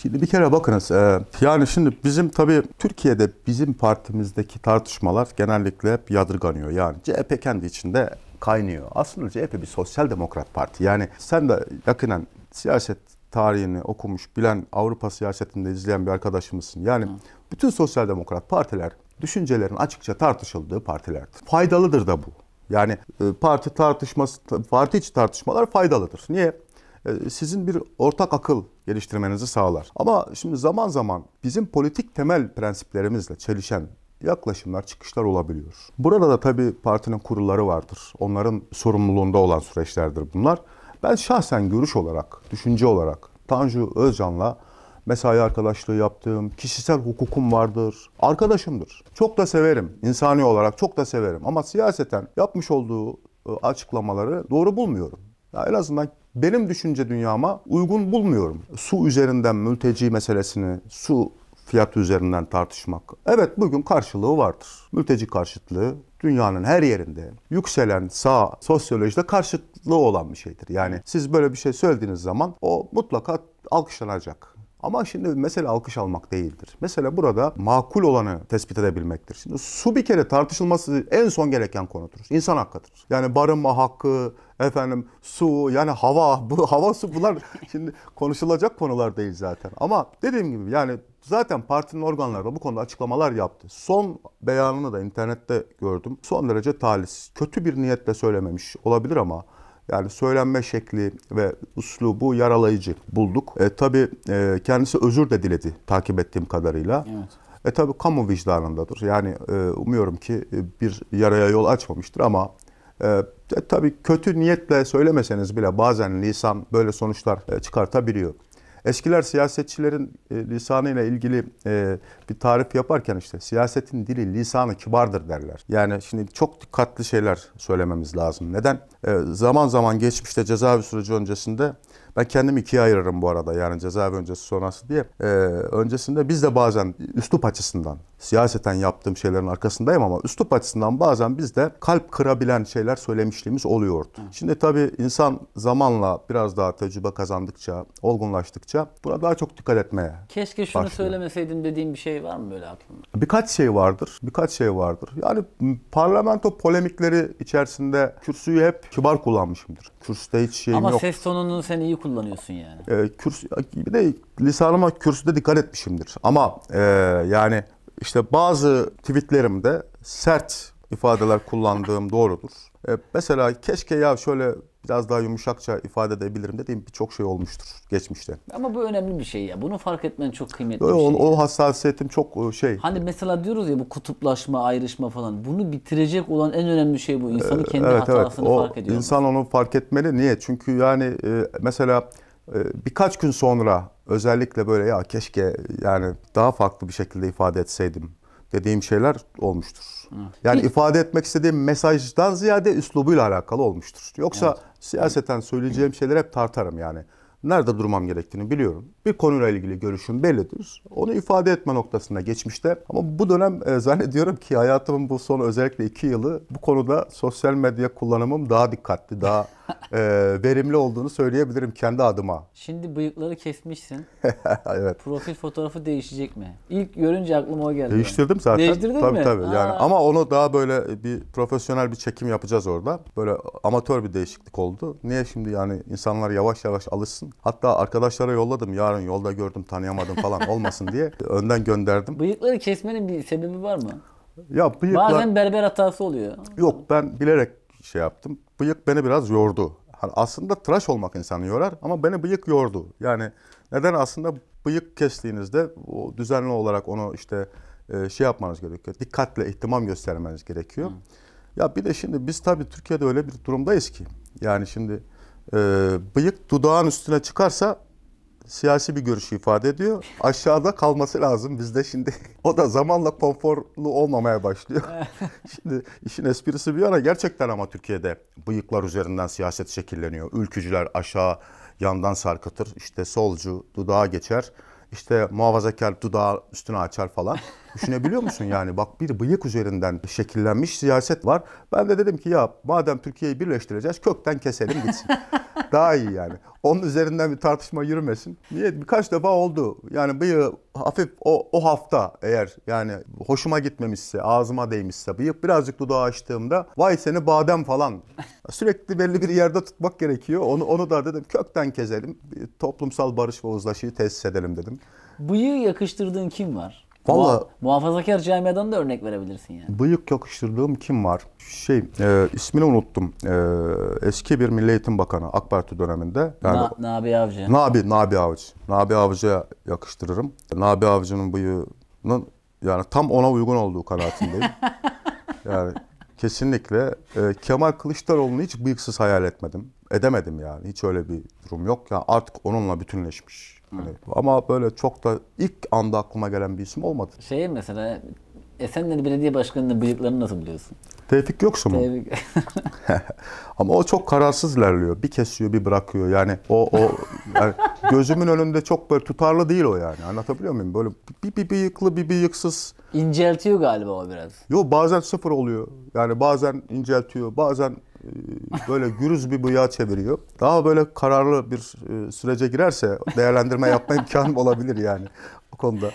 Şimdi bir kere bakınız e, yani şimdi bizim tabii Türkiye'de bizim partimizdeki tartışmalar genellikle hep yadırganıyor. Yani CHP kendi içinde kaynıyor. Aslında CHP bir sosyal demokrat parti. Yani sen de yakinen siyaset tarihini okumuş, bilen, Avrupa siyasetinde izleyen bir arkadaşımızsın. Yani Hı. bütün sosyal demokrat partiler düşüncelerin açıkça tartışıldığı partilerdir. Faydalıdır da bu. Yani e, parti tartışması, parti içi tartışmalar faydalıdır. Niye? E, sizin bir ortak akıl geliştirmenizi sağlar. Ama şimdi zaman zaman bizim politik temel prensiplerimizle çelişen yaklaşımlar, çıkışlar olabiliyor. Burada da tabii partinin kurulları vardır. Onların sorumluluğunda olan süreçlerdir bunlar. Ben şahsen görüş olarak, düşünce olarak Tanju Özcan'la mesai arkadaşlığı yaptığım, kişisel hukukum vardır. Arkadaşımdır. Çok da severim. insani olarak çok da severim. Ama siyaseten yapmış olduğu e, açıklamaları doğru bulmuyorum. Ya en azından benim düşünce dünyama uygun bulmuyorum. Su üzerinden mülteci meselesini, su fiyatı üzerinden tartışmak. Evet bugün karşılığı vardır. Mülteci karşıtlığı dünyanın her yerinde yükselen sağ sosyolojide karşıtlığı olan bir şeydir. Yani siz böyle bir şey söylediğiniz zaman o mutlaka alkışlanacak. Ama şimdi mesele alkış almak değildir. Mesela burada makul olanı tespit edebilmektir. Şimdi su bir kere tartışılması en son gereken konudur. İnsan hakkıdır. Yani barınma hakkı, efendim su yani hava bu hava su bunlar şimdi konuşulacak konular değil zaten. Ama dediğim gibi yani zaten partinin organları da bu konuda açıklamalar yaptı. Son beyanını da internette gördüm. Son derece talihsiz. Kötü bir niyetle söylememiş olabilir ama yani söylenme şekli ve uslubu yaralayıcı bulduk. E, tabii e, kendisi özür de diledi takip ettiğim kadarıyla. Evet. E tabi kamu vicdanındadır. Yani e, umuyorum ki e, bir yaraya yol açmamıştır ama e, e, tabii kötü niyetle söylemeseniz bile bazen lisan böyle sonuçlar e, çıkartabiliyor. Eskiler siyasetçilerin e, lisanıyla ilgili e, bir tarif yaparken işte siyasetin dili lisanı kibardır derler. Yani şimdi çok dikkatli şeyler söylememiz lazım. Neden? E, zaman zaman geçmişte cezaevi süreci öncesinde ben kendimi ikiye ayırırım bu arada yani cezaevi öncesi sonrası diye. E, öncesinde biz de bazen üslup açısından siyaseten yaptığım şeylerin arkasındayım ama üslup açısından bazen biz de kalp kırabilen şeyler söylemişliğimiz oluyordu. Şimdi tabii insan zamanla biraz daha tecrübe kazandıkça, olgunlaştıkça buna daha çok dikkat etmeye Keşke şunu başlıyor. söylemeseydim dediğim bir şey var mı böyle aklında? Birkaç şey vardır. Birkaç şey vardır. Yani parlamento polemikleri içerisinde kürsüyü hep kibar kullanmışımdır. Kürsüde hiç şeyim Ama yok. ses tonunu sen iyi kullanıyorsun yani. Ee, kürsü, bir de lisanıma kürsüde dikkat etmişimdir. Ama e, yani işte bazı tweetlerimde sert ifadeler kullandığım doğrudur. E, mesela keşke ya şöyle biraz daha yumuşakça ifade edebilirim dediğim birçok şey olmuştur geçmişte. Ama bu önemli bir şey ya. Bunu fark etmen çok kıymetli o, bir şey. O, o hassasiyetim çok e, şey. Hani mesela diyoruz ya bu kutuplaşma, ayrışma falan. Bunu bitirecek olan en önemli şey bu. İnsanın e, kendi evet, hatasını evet. fark ediyor. İnsan onu fark etmeli. Niye? Çünkü yani e, mesela ee, birkaç gün sonra özellikle böyle ya keşke yani daha farklı bir şekilde ifade etseydim dediğim şeyler olmuştur. Yani ifade etmek istediğim mesajdan ziyade üslubuyla alakalı olmuştur. Yoksa evet. siyaseten söyleyeceğim şeyler hep tartarım yani. Nerede durmam gerektiğini biliyorum. Bir konuyla ilgili görüşüm bellidir. Onu ifade etme noktasında geçmişte ama bu dönem e, zannediyorum ki hayatımın bu son özellikle iki yılı bu konuda sosyal medya kullanımım daha dikkatli, daha e, verimli olduğunu söyleyebilirim kendi adıma. Şimdi bıyıkları kesmişsin. evet. Profil fotoğrafı değişecek mi? İlk görünce aklıma o geldi. Değiştirdim zaten. Değiştirdin tabii, mi? Tabii tabii. Yani ama onu daha böyle bir profesyonel bir çekim yapacağız orada. Böyle amatör bir değişiklik oldu. Niye şimdi yani insanlar yavaş yavaş alışsın. Hatta arkadaşlara yolladım. Yarın yolda gördüm tanıyamadım falan olmasın diye önden gönderdim. Bıyıkları kesmenin bir sebebi var mı? Ya bıyıklar... Bazen berber hatası oluyor. Yok ben bilerek şey yaptım bıyık beni biraz yordu. Hani aslında tıraş olmak insanı yorar ama beni bıyık yordu. Yani neden aslında bıyık kestiğinizde o düzenli olarak onu işte e, şey yapmanız gerekiyor. Dikkatle ihtimam göstermeniz gerekiyor. Hı. Ya bir de şimdi biz tabii Türkiye'de öyle bir durumdayız ki. Yani şimdi e, bıyık dudağın üstüne çıkarsa siyasi bir görüşü ifade ediyor. Aşağıda kalması lazım bizde şimdi. o da zamanla konforlu olmamaya başlıyor. şimdi işin esprisi bir ara gerçekten ama Türkiye'de bıyıklar üzerinden siyaset şekilleniyor. Ülkücüler aşağı yandan sarkıtır. İşte solcu dudağa geçer. İşte muhafazakar dudağı üstüne açar falan. Düşünebiliyor musun yani? Bak bir bıyık üzerinden şekillenmiş siyaset var. Ben de dedim ki ya madem Türkiye'yi birleştireceğiz kökten keselim gitsin. Daha iyi yani. Onun üzerinden bir tartışma yürümesin. Niye? Birkaç defa oldu. Yani bıyığı hafif o, o hafta eğer yani hoşuma gitmemişse, ağzıma değmişse bıyık birazcık dudağı açtığımda vay seni badem falan. Sürekli belli bir yerde tutmak gerekiyor. Onu, onu da dedim kökten keselim. Toplumsal barış ve uzlaşıyı tesis edelim dedim. Bıyığı yakıştırdığın kim var? Valla muhafazakar camiadan da örnek verebilirsin yani. Bıyık yakıştırdığım kim var? Şey e, ismini unuttum. E, eski bir Milli Eğitim Bakanı AK Parti döneminde. Yani, Na, Nabi Avcı. Nabi, Nabi Avcı. Nabi Avcı'ya yakıştırırım. Nabi Avcı'nın bıyığının yani tam ona uygun olduğu kanaatindeyim. yani kesinlikle e, Kemal Kılıçdaroğlu'nu hiç bıyıksız hayal etmedim. Edemedim yani. Hiç öyle bir durum yok. Yani artık onunla bütünleşmiş. Hani ama böyle çok da ilk anda aklıma gelen bir isim olmadı. Şey mesela e, sen Esenler Belediye Başkanı'nın bıyıklarını nasıl biliyorsun? Tevfik Göksu mu? Tevfik. Ama o çok kararsız ilerliyor. Bir kesiyor, bir bırakıyor. Yani o o yani gözümün önünde çok böyle tutarlı değil o yani. Anlatabiliyor muyum? Böyle bir, bir bıyıklı, bir bıyıksız. İnceltiyor galiba o biraz. Yo bazen sıfır oluyor. Yani bazen inceltiyor, bazen e, böyle gürüz bir bıyağa çeviriyor. Daha böyle kararlı bir e, sürece girerse değerlendirme yapma imkanı olabilir yani o konuda.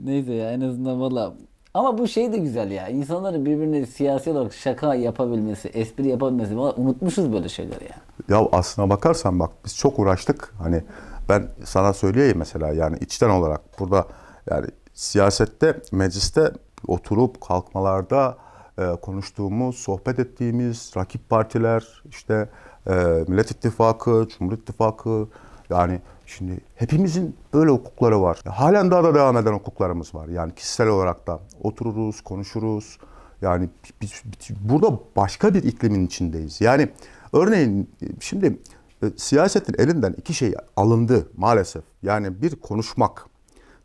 Neyse ya en azından valla ama bu şey de güzel ya. İnsanların birbirine siyasi olarak şaka yapabilmesi, espri yapabilmesi. Unutmuşuz böyle şeyler ya. Ya aslına bakarsan bak biz çok uğraştık. Hani ben sana söyleyeyim mesela yani içten olarak burada yani siyasette, mecliste oturup kalkmalarda e, konuştuğumuz, sohbet ettiğimiz rakip partiler, işte e, Millet İttifakı, Cumhur İttifakı yani Şimdi hepimizin böyle hukukları var. Halen daha da devam eden hukuklarımız var. Yani kişisel olarak da otururuz, konuşuruz. Yani biz, biz burada başka bir iklimin içindeyiz. Yani örneğin şimdi e, siyasetin elinden iki şey alındı maalesef. Yani bir konuşmak,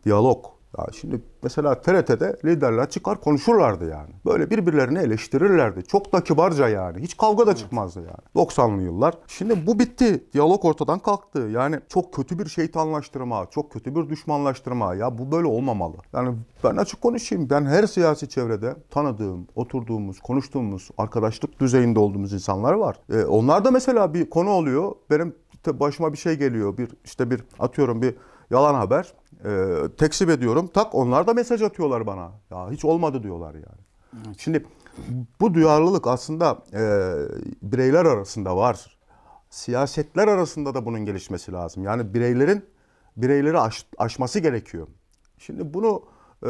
diyalog, ya şimdi mesela TRT'de liderler çıkar konuşurlardı yani. Böyle birbirlerini eleştirirlerdi. Çok da kibarca yani. Hiç kavga da çıkmazdı yani. 90'lı yıllar. Şimdi bu bitti. Diyalog ortadan kalktı. Yani çok kötü bir şeytanlaştırma, çok kötü bir düşmanlaştırma. Ya bu böyle olmamalı. Yani ben açık konuşayım. Ben her siyasi çevrede tanıdığım, oturduğumuz, konuştuğumuz, arkadaşlık düzeyinde olduğumuz insanlar var. Ee, onlar da mesela bir konu oluyor. Benim başıma bir şey geliyor. Bir işte bir atıyorum bir yalan haber e, tekzip ediyorum. Tak onlar da mesaj atıyorlar bana. Ya hiç olmadı diyorlar yani. Şimdi bu duyarlılık aslında e, bireyler arasında var. Siyasetler arasında da bunun gelişmesi lazım. Yani bireylerin bireyleri aş, aşması gerekiyor. Şimdi bunu e,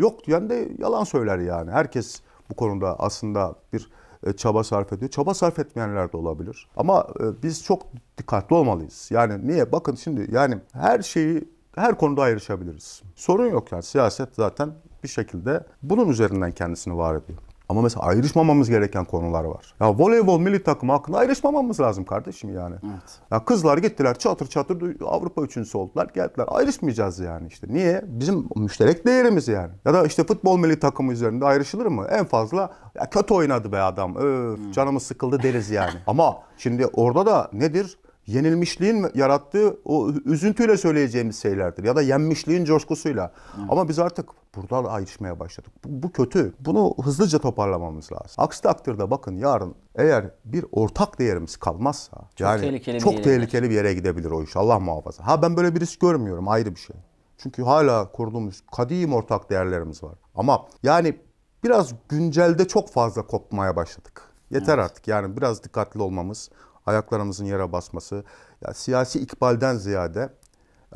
yok diyen de yalan söyler yani. Herkes bu konuda aslında bir e, çaba sarf ediyor. Çaba sarf etmeyenler de olabilir. Ama e, biz çok dikkatli olmalıyız. Yani niye? Bakın şimdi yani her şeyi her konuda ayrışabiliriz. Sorun yok yani siyaset zaten bir şekilde bunun üzerinden kendisini var ediyor. Ama mesela ayrışmamamız gereken konular var. Ya voleybol milli takımı hakkında ayrışmamamız lazım kardeşim yani. Evet. Ya kızlar gittiler çatır çatır Avrupa üçüncüsü oldular geldiler. Ayrışmayacağız yani işte. Niye? Bizim müşterek değerimiz yani. Ya da işte futbol milli takımı üzerinde ayrışılır mı? En fazla ya kötü oynadı be adam. Öf, hmm. canımız sıkıldı deriz yani. Ama şimdi orada da nedir? yenilmişliğin yarattığı o üzüntüyle söyleyeceğimiz şeylerdir ya da yenmişliğin coşkusuyla. Evet. Ama biz artık burada ayrışmaya başladık. Bu, bu kötü. Bunu hızlıca toparlamamız lazım. Aksi takdirde bakın yarın eğer bir ortak değerimiz kalmazsa çok yani tehlikeli çok bir tehlikeli bir yere gidebilir o iş. Allah muhafaza. Ha ben böyle bir risk görmüyorum ayrı bir şey. Çünkü hala kurduğumuz kadim ortak değerlerimiz var. Ama yani biraz güncelde çok fazla kopmaya başladık. Yeter evet. artık yani biraz dikkatli olmamız, ayaklarımızın yere basması, yani siyasi ikbalden ziyade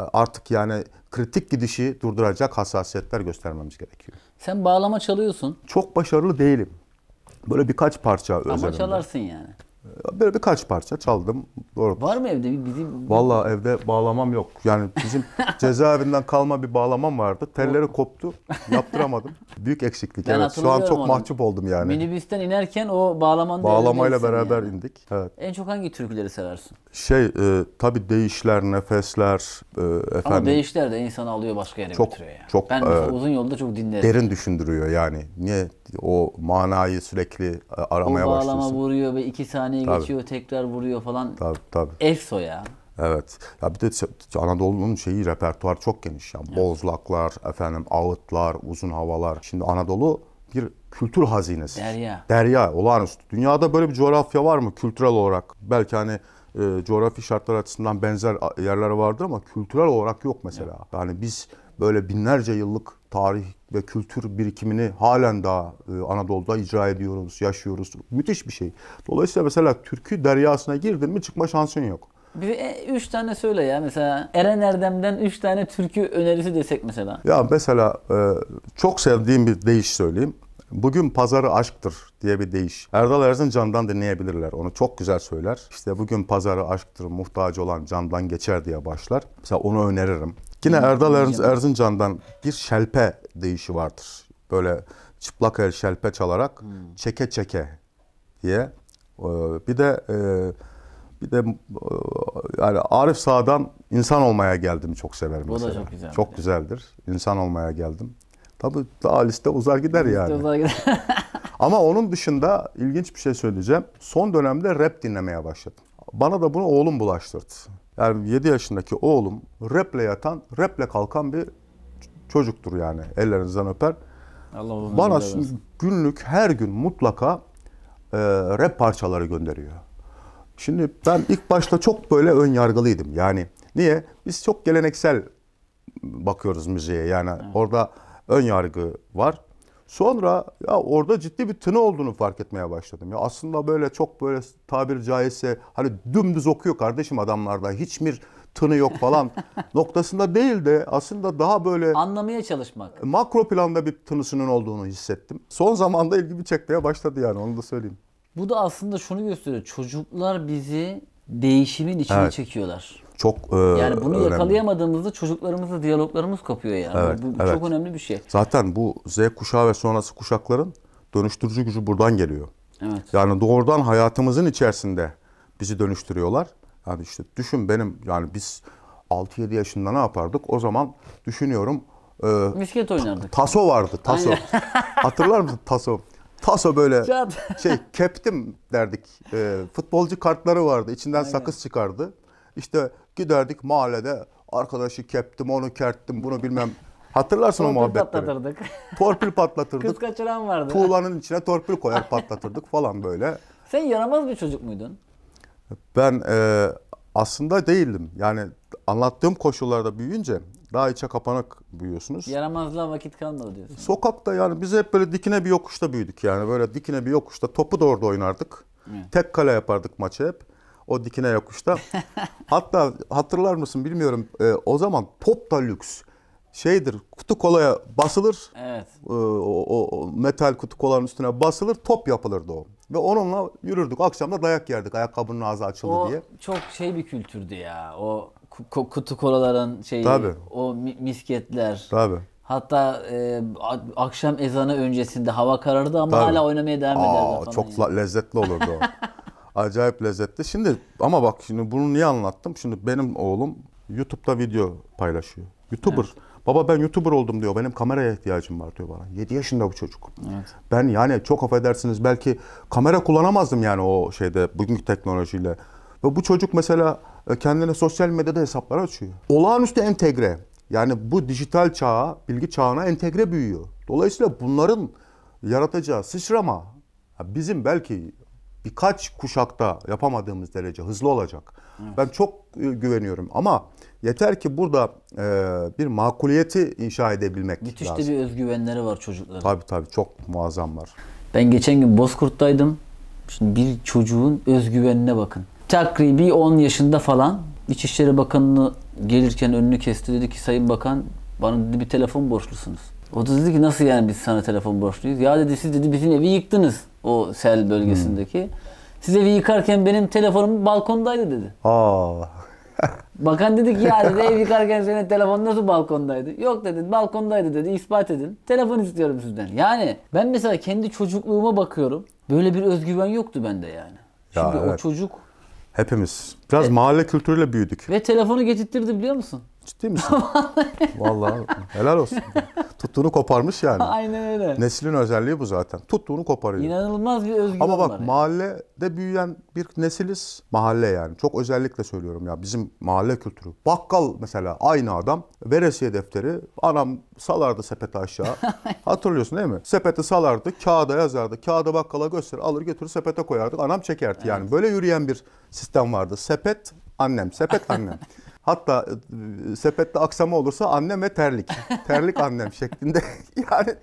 e, artık yani kritik gidişi durduracak hassasiyetler göstermemiz gerekiyor. Sen bağlama çalıyorsun. Çok başarılı değilim. Böyle birkaç parça özelinde. Ama çalarsın yani. Böyle birkaç parça çaldım. Doğru. Var mı evde bizim? Vallahi evde bağlamam yok. Yani bizim cezaevinden kalma bir bağlamam vardı. Telleri koptu. Yaptıramadım. Büyük eksiklik. Ben evet. Şu an çok onu. mahcup oldum yani. Minibüsten inerken o bağlaman Bağlamayla beraber yani. indik. Evet. En çok hangi türküleri seversin? Şey e, tabii değişler, nefesler. E, efendim, Ama değişler de insanı alıyor başka yere çok, götürüyor. Yani. Çok, ben e, uzun yolda çok dinlerim. Derin düşündürüyor yani. Niye o manayı sürekli e, aramaya başlıyorsun? O bağlama başlıyorsun. vuruyor ve iki saniye hastaneye tabii. geçiyor, tekrar vuruyor falan. Tabii tabii. EFSO ya. Evet. Ya bir de Anadolu'nun şeyi repertuar çok geniş. Yani evet. Bozlaklar, efendim ağıtlar, uzun havalar. Şimdi Anadolu bir kültür hazinesi. Derya. Derya, olağanüstü. Dünyada böyle bir coğrafya var mı kültürel olarak? Belki hani e, coğrafi şartlar açısından benzer yerler vardır ama kültürel olarak yok mesela. Evet. Yani biz böyle binlerce yıllık tarih ve kültür birikimini halen daha e, Anadolu'da icra ediyoruz, yaşıyoruz. Müthiş bir şey. Dolayısıyla mesela türkü deryasına girdin mi çıkma şansın yok. Bir, e, üç tane söyle ya mesela Eren Erdem'den üç tane türkü önerisi desek mesela. Ya mesela e, çok sevdiğim bir deyiş söyleyeyim. Bugün pazarı aşktır diye bir deyiş. Erdal Erzincan'dan dinleyebilirler. Onu çok güzel söyler. İşte bugün pazarı aşktır, muhtaç olan candan geçer diye başlar. Mesela onu öneririm. Yine Erdal Erz- Erzincan'dan bir şelpe deyişi vardır. Böyle çıplak el şelpe çalarak hmm. çeke çeke diye. Ee, bir de e, bir de e, yani Arif Sağ'dan insan olmaya geldim çok severim. Bu da çok güzel. Çok güzeldir. İnsan olmaya geldim. Tabii daha liste uzar gider liste yani. Uzar gider. Ama onun dışında ilginç bir şey söyleyeceğim. Son dönemde rap dinlemeye başladım. Bana da bunu oğlum bulaştırdı. Yani 7 yaşındaki oğlum reple yatan, reple kalkan bir çocuktur yani. Ellerinizden öper. Allah Bana günlük her gün mutlaka e, rap parçaları gönderiyor. Şimdi ben ilk başta çok böyle ön yargılıydım. Yani niye? Biz çok geleneksel bakıyoruz müziğe. Yani evet. orada ön yargı var. Sonra ya orada ciddi bir tını olduğunu fark etmeye başladım. Ya aslında böyle çok böyle tabir caizse hani dümdüz okuyor kardeşim adamlarda. Hiçbir tını yok falan noktasında değil de aslında daha böyle anlamaya çalışmak. Makro planda bir tınısının olduğunu hissettim. Son zamanda ilgimi çekmeye başladı yani onu da söyleyeyim. Bu da aslında şunu gösteriyor. Çocuklar bizi değişimin içine evet. çekiyorlar. Çok e, Yani bunu önemli. yakalayamadığımızda çocuklarımızla diyaloglarımız kopuyor yani. Evet, bu evet. çok önemli bir şey. Zaten bu Z kuşağı ve sonrası kuşakların dönüştürücü gücü buradan geliyor. Evet. Yani doğrudan hayatımızın içerisinde bizi dönüştürüyorlar. Yani işte düşün benim yani biz 6-7 yaşında ne yapardık? O zaman düşünüyorum. E, Misket oynardık. Taso vardı. Taso. Hatırlar mısın? Taso. Taso böyle şey keptim derdik. E, futbolcu kartları vardı. İçinden Aynen. sakız çıkardı. İşte giderdik mahallede arkadaşı keptim, onu kerttim, bunu bilmem. Hatırlarsın o muhabbetleri. Torpil patlatırdık. Torpil patlatırdık. Kız kaçıran vardı. Tuğlanın içine torpil koyar patlatırdık falan böyle. Sen yaramaz bir çocuk muydun? Ben e, aslında değildim. Yani anlattığım koşullarda büyüyünce daha içe kapanak büyüyorsunuz. Yaramazlığa vakit kalmadı diyorsun. Sokakta yani biz hep böyle dikine bir yokuşta büyüdük yani. Böyle dikine bir yokuşta topu da orada oynardık. Evet. Tek kale yapardık maçı hep. O dikine yokuşta. Hatta hatırlar mısın bilmiyorum. E, o zaman top da lüks. Şeydir kutu kolaya basılır. Evet. E, o, o, metal kutu kolanın üstüne basılır. Top yapılırdı o. Ve onunla yürürdük. Akşam da dayak yerdik ayakkabının ağzı açıldı o diye. çok şey bir kültürdü ya. O kutu kolaların şeyi, Tabii. o misketler. Tabii. Hatta e, akşam ezanı öncesinde hava karardı ama Tabii. hala oynamaya devam ederler. Aa, çok yani. lezzetli olurdu o. Acayip lezzetli. Şimdi ama bak şimdi bunu niye anlattım? Şimdi benim oğlum YouTube'da video paylaşıyor. YouTuber. Evet. Baba ben YouTuber oldum diyor. Benim kameraya ihtiyacım var diyor bana. 7 yaşında bu çocuk. Evet. Ben yani çok affedersiniz belki kamera kullanamazdım yani o şeyde bugünkü teknolojiyle. Ve bu çocuk mesela e, kendine sosyal medyada hesaplar açıyor. Olağanüstü entegre. Yani bu dijital çağa, bilgi çağına entegre büyüyor. Dolayısıyla bunların yaratacağı sıçrama bizim belki birkaç kuşakta yapamadığımız derece hızlı olacak. Evet. Ben çok e, güveniyorum ama yeter ki burada e, bir makuliyeti inşa edebilmek Müthiş lazım. Müthiş bir özgüvenleri var çocuklar. Tabii tabii çok muazzam var. Ben geçen gün Bozkurt'taydım. Şimdi bir çocuğun özgüvenine bakın takribi 10 yaşında falan İçişleri Bakanı'nı gelirken önünü kesti. Dedi ki Sayın Bakan bana dedi bir telefon borçlusunuz. O da dedi ki nasıl yani biz sana telefon borçluyuz? Ya dedi siz dedi bizim evi yıktınız o sel bölgesindeki. Hmm. Siz evi yıkarken benim telefonum balkondaydı dedi. Aa. Bakan dedi ki ya dedi ev yıkarken senin telefon nasıl balkondaydı? Yok dedi balkondaydı dedi ispat edin. Telefon istiyorum sizden. Yani ben mesela kendi çocukluğuma bakıyorum. Böyle bir özgüven yoktu bende yani. Şimdi ya, evet. o çocuk Hepimiz. Biraz evet. mahalle kültürüyle büyüdük. Ve telefonu getirtirdi biliyor musun? Ciddi misin? Vallahi helal olsun. Tuttuğunu koparmış yani. Aynen öyle. Neslin özelliği bu zaten. Tuttuğunu koparıyor. İnanılmaz bir özgürlük Ama bak var yani. mahallede büyüyen bir nesiliz. Mahalle yani. Çok özellikle söylüyorum ya bizim mahalle kültürü. Bakkal mesela aynı adam. Veresiye defteri. Anam salardı sepeti aşağı. Hatırlıyorsun değil mi? Sepeti salardı. Kağıda yazardı. Kağıda bakkala göster, Alır götürür sepete koyardık. Anam çekerdi evet. yani. Böyle yürüyen bir sistem vardı. Sepet annem. Sepet annem. Hatta e, sepette aksama olursa annem ve terlik. Terlik annem şeklinde. yani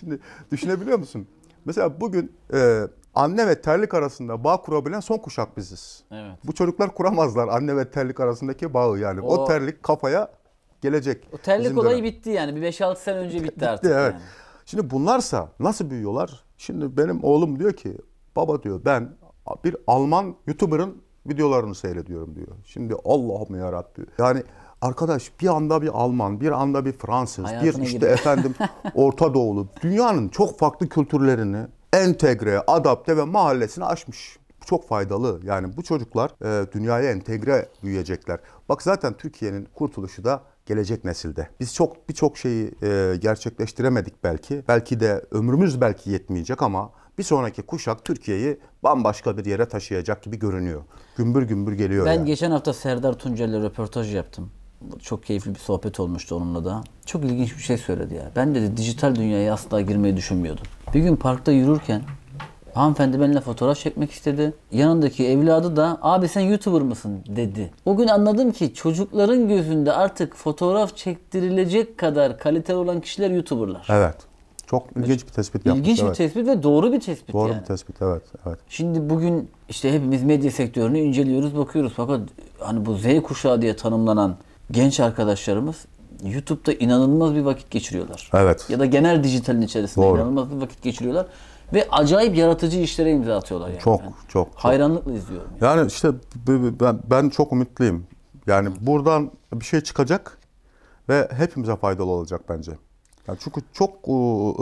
şimdi düşünebiliyor musun? Mesela bugün e, anne ve terlik arasında bağ kurabilen son kuşak biziz. Evet. Bu çocuklar kuramazlar anne ve terlik arasındaki bağı yani. O, o terlik kafaya gelecek. O terlik olayı dönem. bitti yani. Bir 5-6 sene önce bitti, bitti artık. Evet. Yani. Şimdi bunlarsa nasıl büyüyorlar? Şimdi benim oğlum diyor ki baba diyor ben bir Alman YouTuber'ın videolarını seyrediyorum diyor. Şimdi Allah'ım yarattı. Yani arkadaş bir anda bir Alman, bir anda bir Fransız, Hayatına bir işte gibi. efendim Orta Doğulu. Dünyanın çok farklı kültürlerini entegre, adapte ve mahallesini aşmış. Bu çok faydalı. Yani bu çocuklar e, dünyaya entegre büyüyecekler. Bak zaten Türkiye'nin kurtuluşu da gelecek nesilde. Biz çok birçok şeyi e, gerçekleştiremedik belki. Belki de ömrümüz belki yetmeyecek ama bir sonraki kuşak Türkiye'yi bambaşka bir yere taşıyacak gibi görünüyor. Gümbür gümbür geliyor. Ben yani. geçen hafta Serdar Tuncel'le röportaj yaptım. Çok keyifli bir sohbet olmuştu onunla da. Çok ilginç bir şey söyledi ya. Ben dedi dijital dünyaya asla girmeyi düşünmüyordum. Bir gün parkta yürürken hanımefendi benimle fotoğraf çekmek istedi. Yanındaki evladı da abi sen YouTuber mısın dedi. O gün anladım ki çocukların gözünde artık fotoğraf çektirilecek kadar kaliteli olan kişiler YouTuber'lar. Evet. Çok ilginç bir tespit yapmış. İlginç evet. bir tespit ve doğru bir tespit Doğru yani. bir tespit evet. evet. Şimdi bugün işte hepimiz medya sektörünü inceliyoruz bakıyoruz fakat hani bu Z kuşağı diye tanımlanan genç arkadaşlarımız YouTube'da inanılmaz bir vakit geçiriyorlar. Evet. Ya da genel dijitalin içerisinde doğru. inanılmaz bir vakit geçiriyorlar. Ve acayip yaratıcı işlere imza atıyorlar yani. Çok yani çok. Hayranlıkla çok. izliyorum. Yani, yani işte ben, ben çok umutluyum. Yani buradan bir şey çıkacak ve hepimize faydalı olacak bence. Yani çünkü çok e,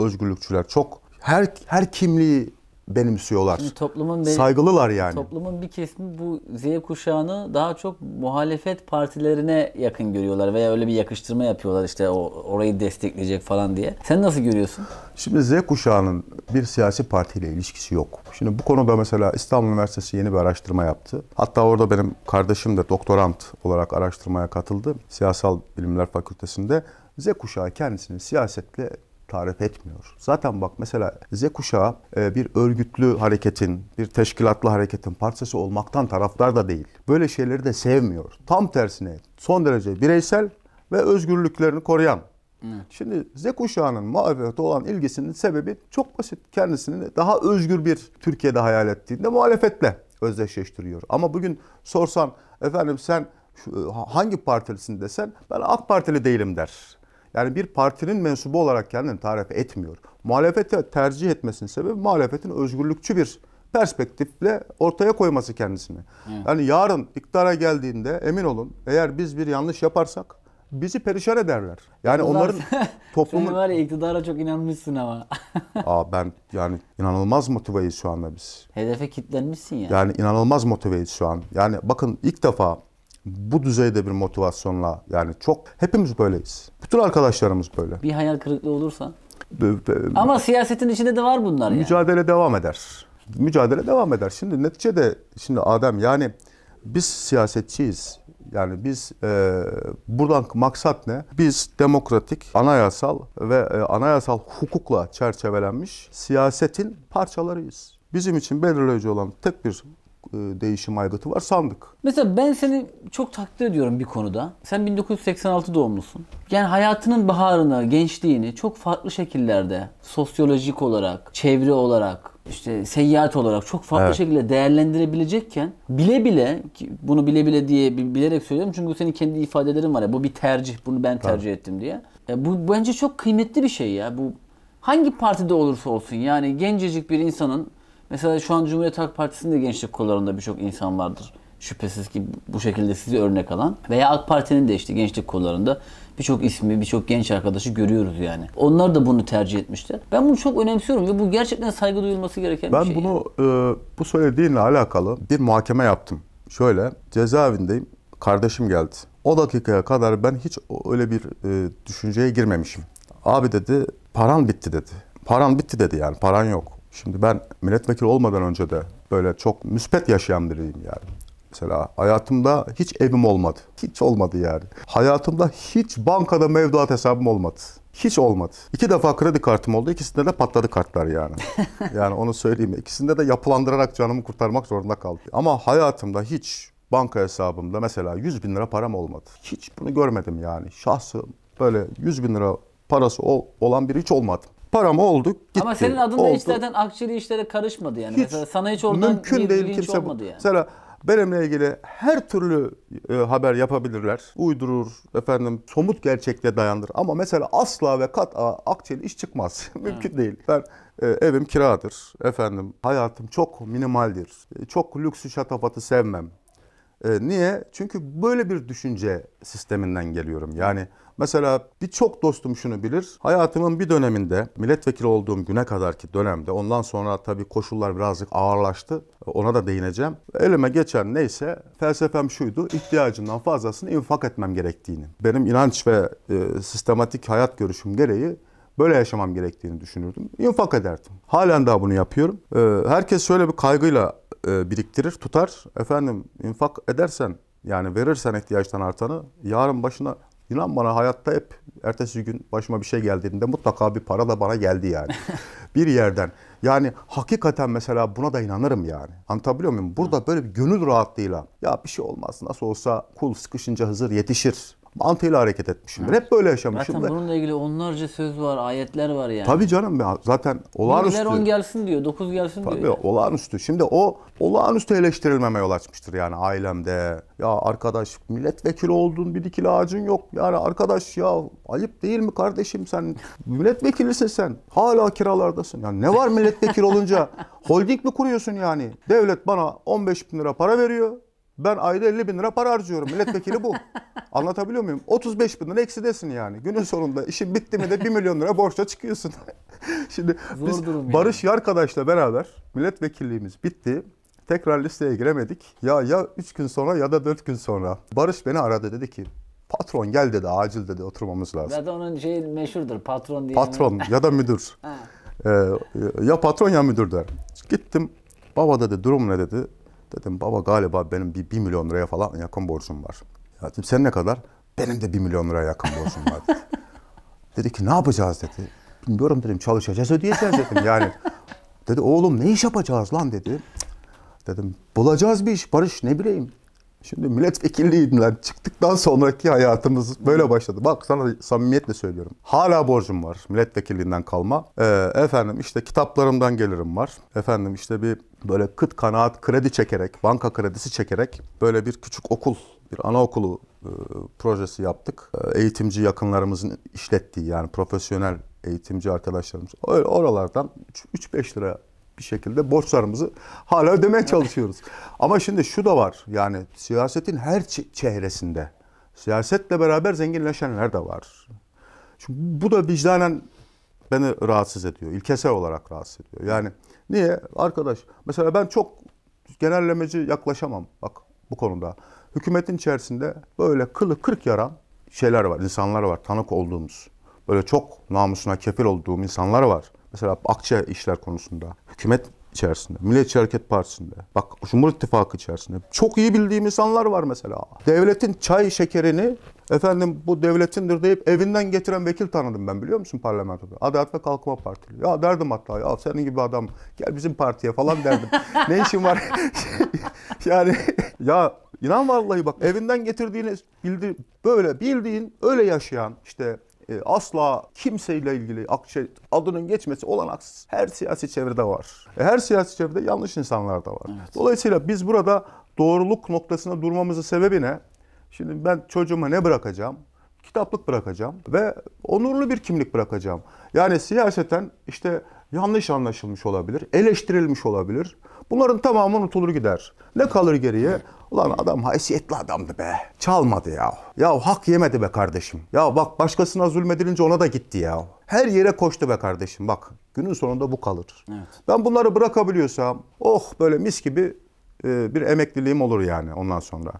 özgürlükçüler, çok her her kimliği benimsiyorlar. Şimdi toplumun benim, Saygılılar yani. Toplumun bir kesimi bu Z kuşağını daha çok muhalefet partilerine yakın görüyorlar veya öyle bir yakıştırma yapıyorlar işte o orayı destekleyecek falan diye. Sen nasıl görüyorsun? Şimdi Z kuşağının bir siyasi partiyle ilişkisi yok. Şimdi bu konuda mesela İstanbul Üniversitesi yeni bir araştırma yaptı. Hatta orada benim kardeşim de doktorant olarak araştırmaya katıldı. Siyasal Bilimler Fakültesi'nde Z kuşağı kendisini siyasetle tarif etmiyor. Zaten bak mesela Z kuşağı e, bir örgütlü hareketin, bir teşkilatlı hareketin parçası olmaktan taraftar da değil. Böyle şeyleri de sevmiyor. Tam tersine son derece bireysel ve özgürlüklerini koruyan. Evet. Şimdi Z kuşağının muhalefete olan ilgisinin sebebi çok basit. Kendisini daha özgür bir Türkiye'de hayal ettiğinde muhalefetle özdeşleştiriyor. Ama bugün sorsan efendim sen e, hangi partilisin desen ben AK Partili değilim der. Yani bir partinin mensubu olarak kendini tarif etmiyor. Muhalefeti tercih etmesinin sebebi muhalefetin özgürlükçü bir perspektifle ortaya koyması kendisini. Evet. Yani yarın iktidara geldiğinde emin olun eğer biz bir yanlış yaparsak bizi perişan ederler. Yani onların toplumun... Sen var ya iktidara çok inanmışsın ama. Aa ben yani inanılmaz motiveyiz şu anda biz. Hedefe kilitlenmişsin yani. Yani inanılmaz motiveyiz şu an. Yani bakın ilk defa bu düzeyde bir motivasyonla yani çok hepimiz böyleyiz. Bütün arkadaşlarımız böyle. Bir hayal kırıklığı olursa. Ama siyasetin içinde de var bunlar yani. Mücadele devam eder. Mücadele devam eder. Şimdi neticede şimdi Adem yani biz siyasetçiyiz. Yani biz e, buradan maksat ne? Biz demokratik, anayasal ve e, anayasal hukukla çerçevelenmiş siyasetin parçalarıyız. Bizim için belirleyici olan tek bir e, değişim aygıtı var sandık. Mesela ben seni çok takdir ediyorum bir konuda. Sen 1986 doğumlusun. Yani hayatının baharını, gençliğini çok farklı şekillerde sosyolojik olarak, çevre olarak, işte seyahat olarak çok farklı evet. şekilde değerlendirebilecekken bile bile bunu bile bile diye bilerek söylüyorum çünkü bu senin kendi ifadelerin var ya bu bir tercih bunu ben tercih Tabii. ettim diye. E, bu bence çok kıymetli bir şey ya. Bu hangi partide olursa olsun yani gencecik bir insanın Mesela şu an Cumhuriyet Halk Partisi'nin de gençlik kollarında birçok insan vardır. Şüphesiz ki bu şekilde sizi örnek alan. Veya AK Parti'nin de işte gençlik kollarında birçok ismi, birçok genç arkadaşı görüyoruz yani. Onlar da bunu tercih etmişler. Ben bunu çok önemsiyorum ve bu gerçekten saygı duyulması gereken ben bir şey. Ben bunu yani. e, bu söylediğinle alakalı bir muhakeme yaptım. Şöyle cezaevindeyim. Kardeşim geldi. O dakikaya kadar ben hiç öyle bir e, düşünceye girmemişim. Abi dedi paran bitti dedi. Paran bitti dedi yani paran yok. Şimdi ben milletvekili olmadan önce de böyle çok müspet yaşayan biriyim yani. Mesela hayatımda hiç evim olmadı. Hiç olmadı yani. Hayatımda hiç bankada mevduat hesabım olmadı. Hiç olmadı. İki defa kredi kartım oldu. İkisinde de patladı kartlar yani. yani onu söyleyeyim. İkisinde de yapılandırarak canımı kurtarmak zorunda kaldım. Ama hayatımda hiç banka hesabımda mesela 100 bin lira param olmadı. Hiç bunu görmedim yani. Şahsı böyle 100 bin lira parası olan biri hiç olmadı. Param oldu, gitti. Ama senin adın oldu. hiç zaten akçeli işlere karışmadı yani. Hiç, Mesela sana hiç oradan mümkün bir değil kimse olmadı bu. yani. Mesela benimle ilgili her türlü e, haber yapabilirler. Uydurur, efendim somut gerçekle dayandır. Ama mesela asla ve kat a akçeli iş çıkmaz. Mümkün ha. değil. Ben e, evim kiradır. Efendim hayatım çok minimaldir. E, çok lüksü şatafatı sevmem. E, niye? Çünkü böyle bir düşünce sisteminden geliyorum. Yani mesela birçok dostum şunu bilir. Hayatımın bir döneminde milletvekili olduğum güne kadarki dönemde ondan sonra tabii koşullar birazcık ağırlaştı. Ee, ona da değineceğim. Elime geçen neyse felsefem şuydu. ihtiyacından fazlasını infak etmem gerektiğini. Benim inanç ve e, sistematik hayat görüşüm gereği böyle yaşamam gerektiğini düşünürdüm. İnfak ederdim. Halen daha bunu yapıyorum. Ee, herkes şöyle bir kaygıyla e, biriktirir, tutar. Efendim infak edersen yani verirsen ihtiyaçtan artanı yarın başına inan bana hayatta hep ertesi gün başıma bir şey geldiğinde mutlaka bir para da bana geldi yani. bir yerden. Yani hakikaten mesela buna da inanırım yani. Anlatabiliyor muyum? Burada böyle bir gönül rahatlığıyla ya bir şey olmaz nasıl olsa kul sıkışınca hazır yetişir mantığıyla hareket etmişimdir. Evet. Hep böyle yaşamışım. Zaten bununla ilgili onlarca söz var, ayetler var yani. Tabii canım ya zaten olağanüstü. Neler on gelsin diyor, dokuz gelsin Tabii, diyor. Tabii olağanüstü. Şimdi o olağanüstü eleştirilmeme yol açmıştır yani ailemde. Ya arkadaş milletvekili oldun bir dikili ağacın yok. Yani arkadaş ya ayıp değil mi kardeşim sen milletvekilisin sen. Hala kiralardasın. Yani ne var milletvekili olunca holding mi kuruyorsun yani? Devlet bana 15 bin lira para veriyor. Ben ayda 50 bin lira para harcıyorum. Milletvekili bu. Anlatabiliyor muyum? 35 bin lira eksidesin yani. Günün sonunda işin bitti mi de 1 milyon lira borçla çıkıyorsun. Şimdi Zor biz Barış yani. arkadaşla beraber milletvekilliğimiz bitti. Tekrar listeye giremedik. Ya ya 3 gün sonra ya da 4 gün sonra. Barış beni aradı dedi ki patron gel dedi acil dedi oturmamız lazım. Zaten onun şey meşhurdur patron diye. Patron ya da müdür. ee, ya patron ya müdür der. Gittim baba dedi durum ne dedi. Dedim baba galiba benim bir, bir milyon liraya falan yakın borcum var. Ya dedim sen ne kadar? Benim de bir milyon liraya yakın borcum var. dedi ki ne yapacağız dedi. Bilmiyorum dedim çalışacağız ödeyeceğiz dedim yani. Dedi oğlum ne iş yapacağız lan dedi. Dedim bulacağız bir iş Barış ne bileyim. Şimdi milletvekilliğinden çıktıktan sonraki hayatımız böyle başladı. Bak sana samimiyetle söylüyorum. Hala borcum var milletvekilliğinden kalma. Ee, efendim işte kitaplarımdan gelirim var. Efendim işte bir böyle kıt kanaat kredi çekerek, banka kredisi çekerek böyle bir küçük okul, bir anaokulu e, projesi yaptık. E, eğitimci yakınlarımızın işlettiği yani profesyonel eğitimci arkadaşlarımız. Öyle oralardan 3-5 lira bir şekilde borçlarımızı hala ödemeye çalışıyoruz. Ama şimdi şu da var yani siyasetin her çehresinde siyasetle beraber zenginleşenler de var. Şimdi bu da vicdanen beni rahatsız ediyor. İlkesel olarak rahatsız ediyor. Yani Niye? Arkadaş mesela ben çok genellemeci yaklaşamam bak bu konuda. Hükümetin içerisinde böyle kılı kırk yaran şeyler var, insanlar var tanık olduğumuz. Böyle çok namusuna kefil olduğum insanlar var. Mesela akçe işler konusunda. Hükümet içerisinde, Milliyetçi Hareket Partisi'nde, bak Cumhur İttifakı içerisinde çok iyi bildiğim insanlar var mesela. Devletin çay şekerini efendim bu devletindir deyip evinden getiren vekil tanıdım ben biliyor musun parlamentoda? Adalet ve Kalkınma Partili. Ya derdim hatta ya senin gibi adam gel bizim partiye falan derdim. ne işin var? yani ya inan vallahi bak evinden getirdiğiniz bildi böyle bildiğin öyle yaşayan işte e, asla kimseyle ilgili Akçe adının geçmesi olanaksız. Her siyasi çevrede var. E, her siyasi çevrede yanlış insanlar da var. Evet. Dolayısıyla biz burada doğruluk noktasına durmamızın sebebi ne? Şimdi ben çocuğuma ne bırakacağım? Kitaplık bırakacağım ve onurlu bir kimlik bırakacağım. Yani siyaseten işte yanlış anlaşılmış olabilir, eleştirilmiş olabilir. Bunların tamamı unutulur gider. Ne kalır geriye? Ulan adam haysiyetli adamdı be. Çalmadı ya. Ya hak yemedi be kardeşim. Ya bak başkasına zulmedilince ona da gitti ya. Her yere koştu be kardeşim bak. Günün sonunda bu kalır. Evet. Ben bunları bırakabiliyorsam oh böyle mis gibi e, bir emekliliğim olur yani ondan sonra.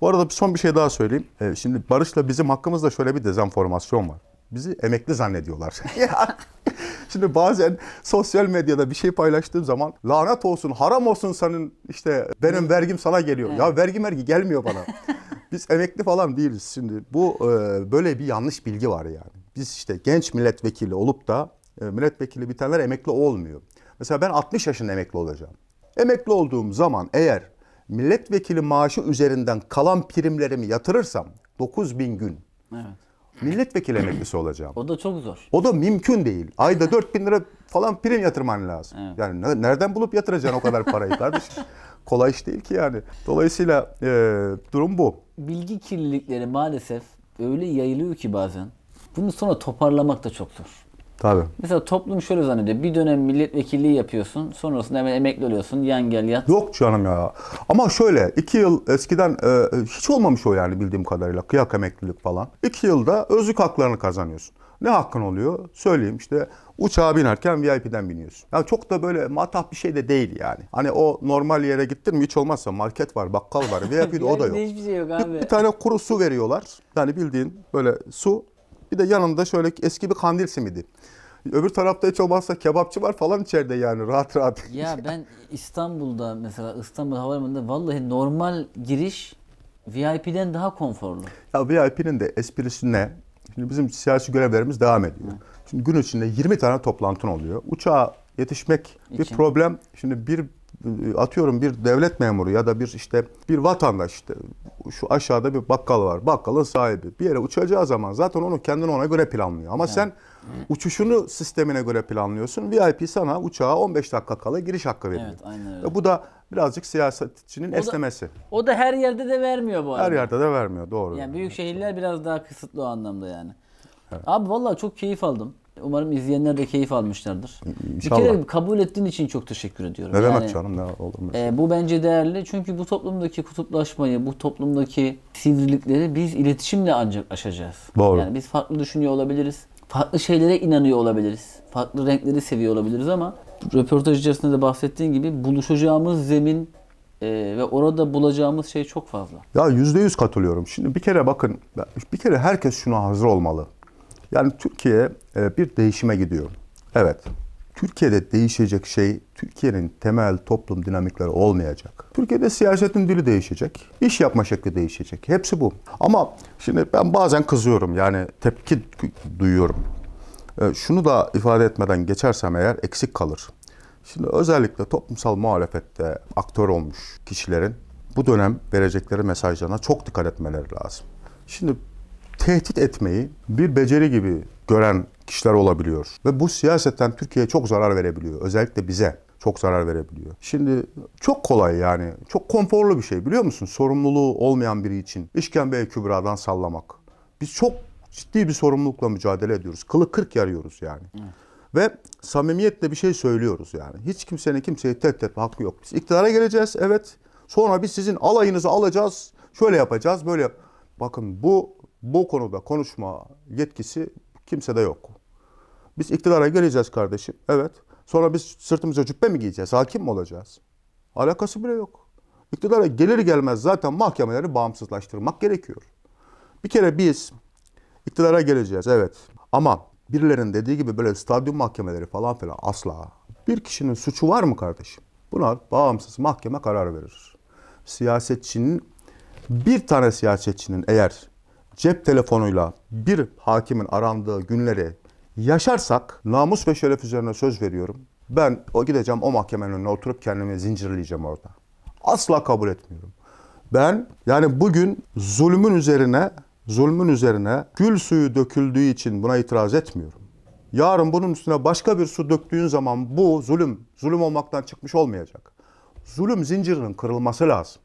Bu arada son bir şey daha söyleyeyim. E, şimdi Barış'la bizim hakkımızda şöyle bir dezenformasyon var bizi emekli zannediyorlar. Şimdi bazen sosyal medyada bir şey paylaştığım zaman lanet olsun, haram olsun senin işte benim vergim sana geliyor. Evet. Ya vergi mergi gelmiyor bana. Biz emekli falan değiliz şimdi. Bu e, böyle bir yanlış bilgi var yani. Biz işte genç milletvekili olup da e, milletvekili bitenler emekli olmuyor. Mesela ben 60 yaşında emekli olacağım. Emekli olduğum zaman eğer milletvekili maaşı üzerinden kalan primlerimi yatırırsam 9000 gün. Evet milletvekili emeklisi olacağım. O da çok zor. O da mümkün değil. Ayda 4 bin lira falan prim yatırman lazım. Evet. Yani nereden bulup yatıracaksın o kadar parayı kardeşim? Kolay iş değil ki yani. Dolayısıyla e, durum bu. Bilgi kirlilikleri maalesef öyle yayılıyor ki bazen. Bunu sonra toparlamak da çok zor. Tabii. Mesela toplum şöyle zannediyor. Bir dönem milletvekilliği yapıyorsun. Sonrasında hemen emekli oluyorsun. Yan gel yat. Yok canım ya. Ama şöyle iki yıl eskiden e, hiç olmamış o yani bildiğim kadarıyla. Kıyak emeklilik falan. İki yılda özlük haklarını kazanıyorsun. Ne hakkın oluyor? Söyleyeyim işte uçağa binerken VIP'den biniyorsun. Yani çok da böyle matah bir şey de değil yani. Hani o normal yere gittin mi hiç olmazsa market var, bakkal var, VIP'de o da yok. Hiçbir şey yok abi. Bir, bir tane kuru su veriyorlar. Yani bildiğin böyle su bir de yanında şöyle eski bir kandil simidi. Öbür tarafta hiç olmazsa kebapçı var falan içeride yani rahat rahat. Ya ben İstanbul'da mesela İstanbul Havalimanı'nda vallahi normal giriş VIP'den daha konforlu. Ya VIP'nin de esprisi ne? Şimdi bizim siyasi görevlerimiz devam ediyor. Evet. Şimdi gün içinde 20 tane toplantın oluyor. Uçağa yetişmek İçin. bir problem. Şimdi bir atıyorum bir devlet memuru ya da bir işte bir vatandaş işte şu aşağıda bir bakkal var. Bakkalın sahibi. Bir yere uçacağı zaman zaten onu kendini ona göre planlıyor. Ama evet. sen uçuşunu sistemine göre planlıyorsun. VIP sana uçağa 15 dakika kala giriş hakkı veriyor. Evet, aynen öyle. E, bu da birazcık siyasetçinin o esnemesi. Da, o da her yerde de vermiyor bu arada. Her yerde de vermiyor doğru. Yani büyük şehirler biraz daha kısıtlı o anlamda yani. Evet. Abi vallahi çok keyif aldım. Umarım izleyenler de keyif almışlardır. İnşallah. Bir kere kabul ettiğin için çok teşekkür ediyorum. Ne demek yani, canım ne olur mu? E, bu bence değerli çünkü bu toplumdaki kutuplaşmayı, bu toplumdaki sivrilikleri biz iletişimle ancak aşacağız. Doğru. Yani biz farklı düşünüyor olabiliriz. Farklı şeylere inanıyor olabiliriz. Farklı renkleri seviyor olabiliriz ama röportaj içerisinde de bahsettiğin gibi buluşacağımız zemin e, ve orada bulacağımız şey çok fazla. Ya yüzde yüz katılıyorum. Şimdi bir kere bakın, bir kere herkes şuna hazır olmalı. Yani Türkiye e, bir değişime gidiyor. Evet. Türkiye'de değişecek şey Türkiye'nin temel toplum dinamikleri olmayacak. Türkiye'de siyasetin dili değişecek, iş yapma şekli değişecek. Hepsi bu. Ama şimdi ben bazen kızıyorum yani tepki duyuyorum. E, şunu da ifade etmeden geçersem eğer eksik kalır. Şimdi özellikle toplumsal muhalefette aktör olmuş kişilerin bu dönem verecekleri mesajlarına çok dikkat etmeleri lazım. Şimdi tehdit etmeyi bir beceri gibi gören kişiler olabiliyor. Ve bu siyasetten Türkiye'ye çok zarar verebiliyor. Özellikle bize çok zarar verebiliyor. Şimdi çok kolay yani. Çok konforlu bir şey biliyor musun? Sorumluluğu olmayan biri için işkembeye kübradan sallamak. Biz çok ciddi bir sorumlulukla mücadele ediyoruz. Kılı kırk yarıyoruz yani. Ve samimiyetle bir şey söylüyoruz yani. Hiç kimsenin kimseyi tehdit etme hakkı yok. Biz iktidara geleceğiz evet. Sonra biz sizin alayınızı alacağız. Şöyle yapacağız böyle yap. Bakın bu bu konuda konuşma yetkisi kimsede yok. Biz iktidara geleceğiz kardeşim. Evet. Sonra biz sırtımıza cübbe mi giyeceğiz? Hakim mi olacağız? Alakası bile yok. İktidara gelir gelmez zaten mahkemeleri bağımsızlaştırmak gerekiyor. Bir kere biz iktidara geleceğiz evet. Ama birilerin dediği gibi böyle stadyum mahkemeleri falan filan asla. Bir kişinin suçu var mı kardeşim? Buna bağımsız mahkeme karar verir. Siyasetçinin bir tane siyasetçinin eğer cep telefonuyla bir hakimin arandığı günleri yaşarsak namus ve şeref üzerine söz veriyorum. Ben o gideceğim o mahkemenin önüne oturup kendimi zincirleyeceğim orada. Asla kabul etmiyorum. Ben yani bugün zulmün üzerine zulmün üzerine gül suyu döküldüğü için buna itiraz etmiyorum. Yarın bunun üstüne başka bir su döktüğün zaman bu zulüm, zulüm olmaktan çıkmış olmayacak. Zulüm zincirinin kırılması lazım.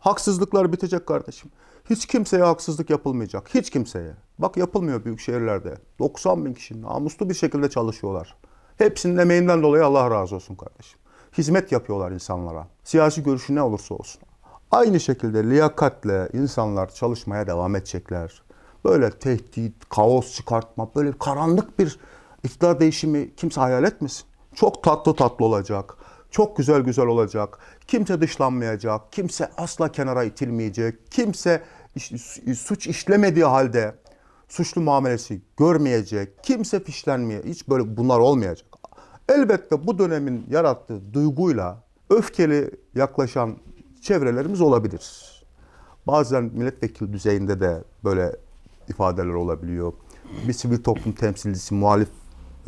Haksızlıklar bitecek kardeşim. Hiç kimseye haksızlık yapılmayacak. Hiç kimseye. Bak yapılmıyor büyük şehirlerde. 90 bin kişinin namuslu bir şekilde çalışıyorlar. Hepsinin emeğinden dolayı Allah razı olsun kardeşim. Hizmet yapıyorlar insanlara. Siyasi görüşü ne olursa olsun. Aynı şekilde liyakatle insanlar çalışmaya devam edecekler. Böyle tehdit, kaos çıkartma, böyle karanlık bir iktidar değişimi kimse hayal etmesin. Çok tatlı tatlı olacak çok güzel güzel olacak. Kimse dışlanmayacak, kimse asla kenara itilmeyecek, kimse suç işlemediği halde suçlu muamelesi görmeyecek, kimse fişlenmeyecek, hiç böyle bunlar olmayacak. Elbette bu dönemin yarattığı duyguyla öfkeli yaklaşan çevrelerimiz olabilir. Bazen milletvekili düzeyinde de böyle ifadeler olabiliyor. Bir sivil toplum temsilcisi muhalif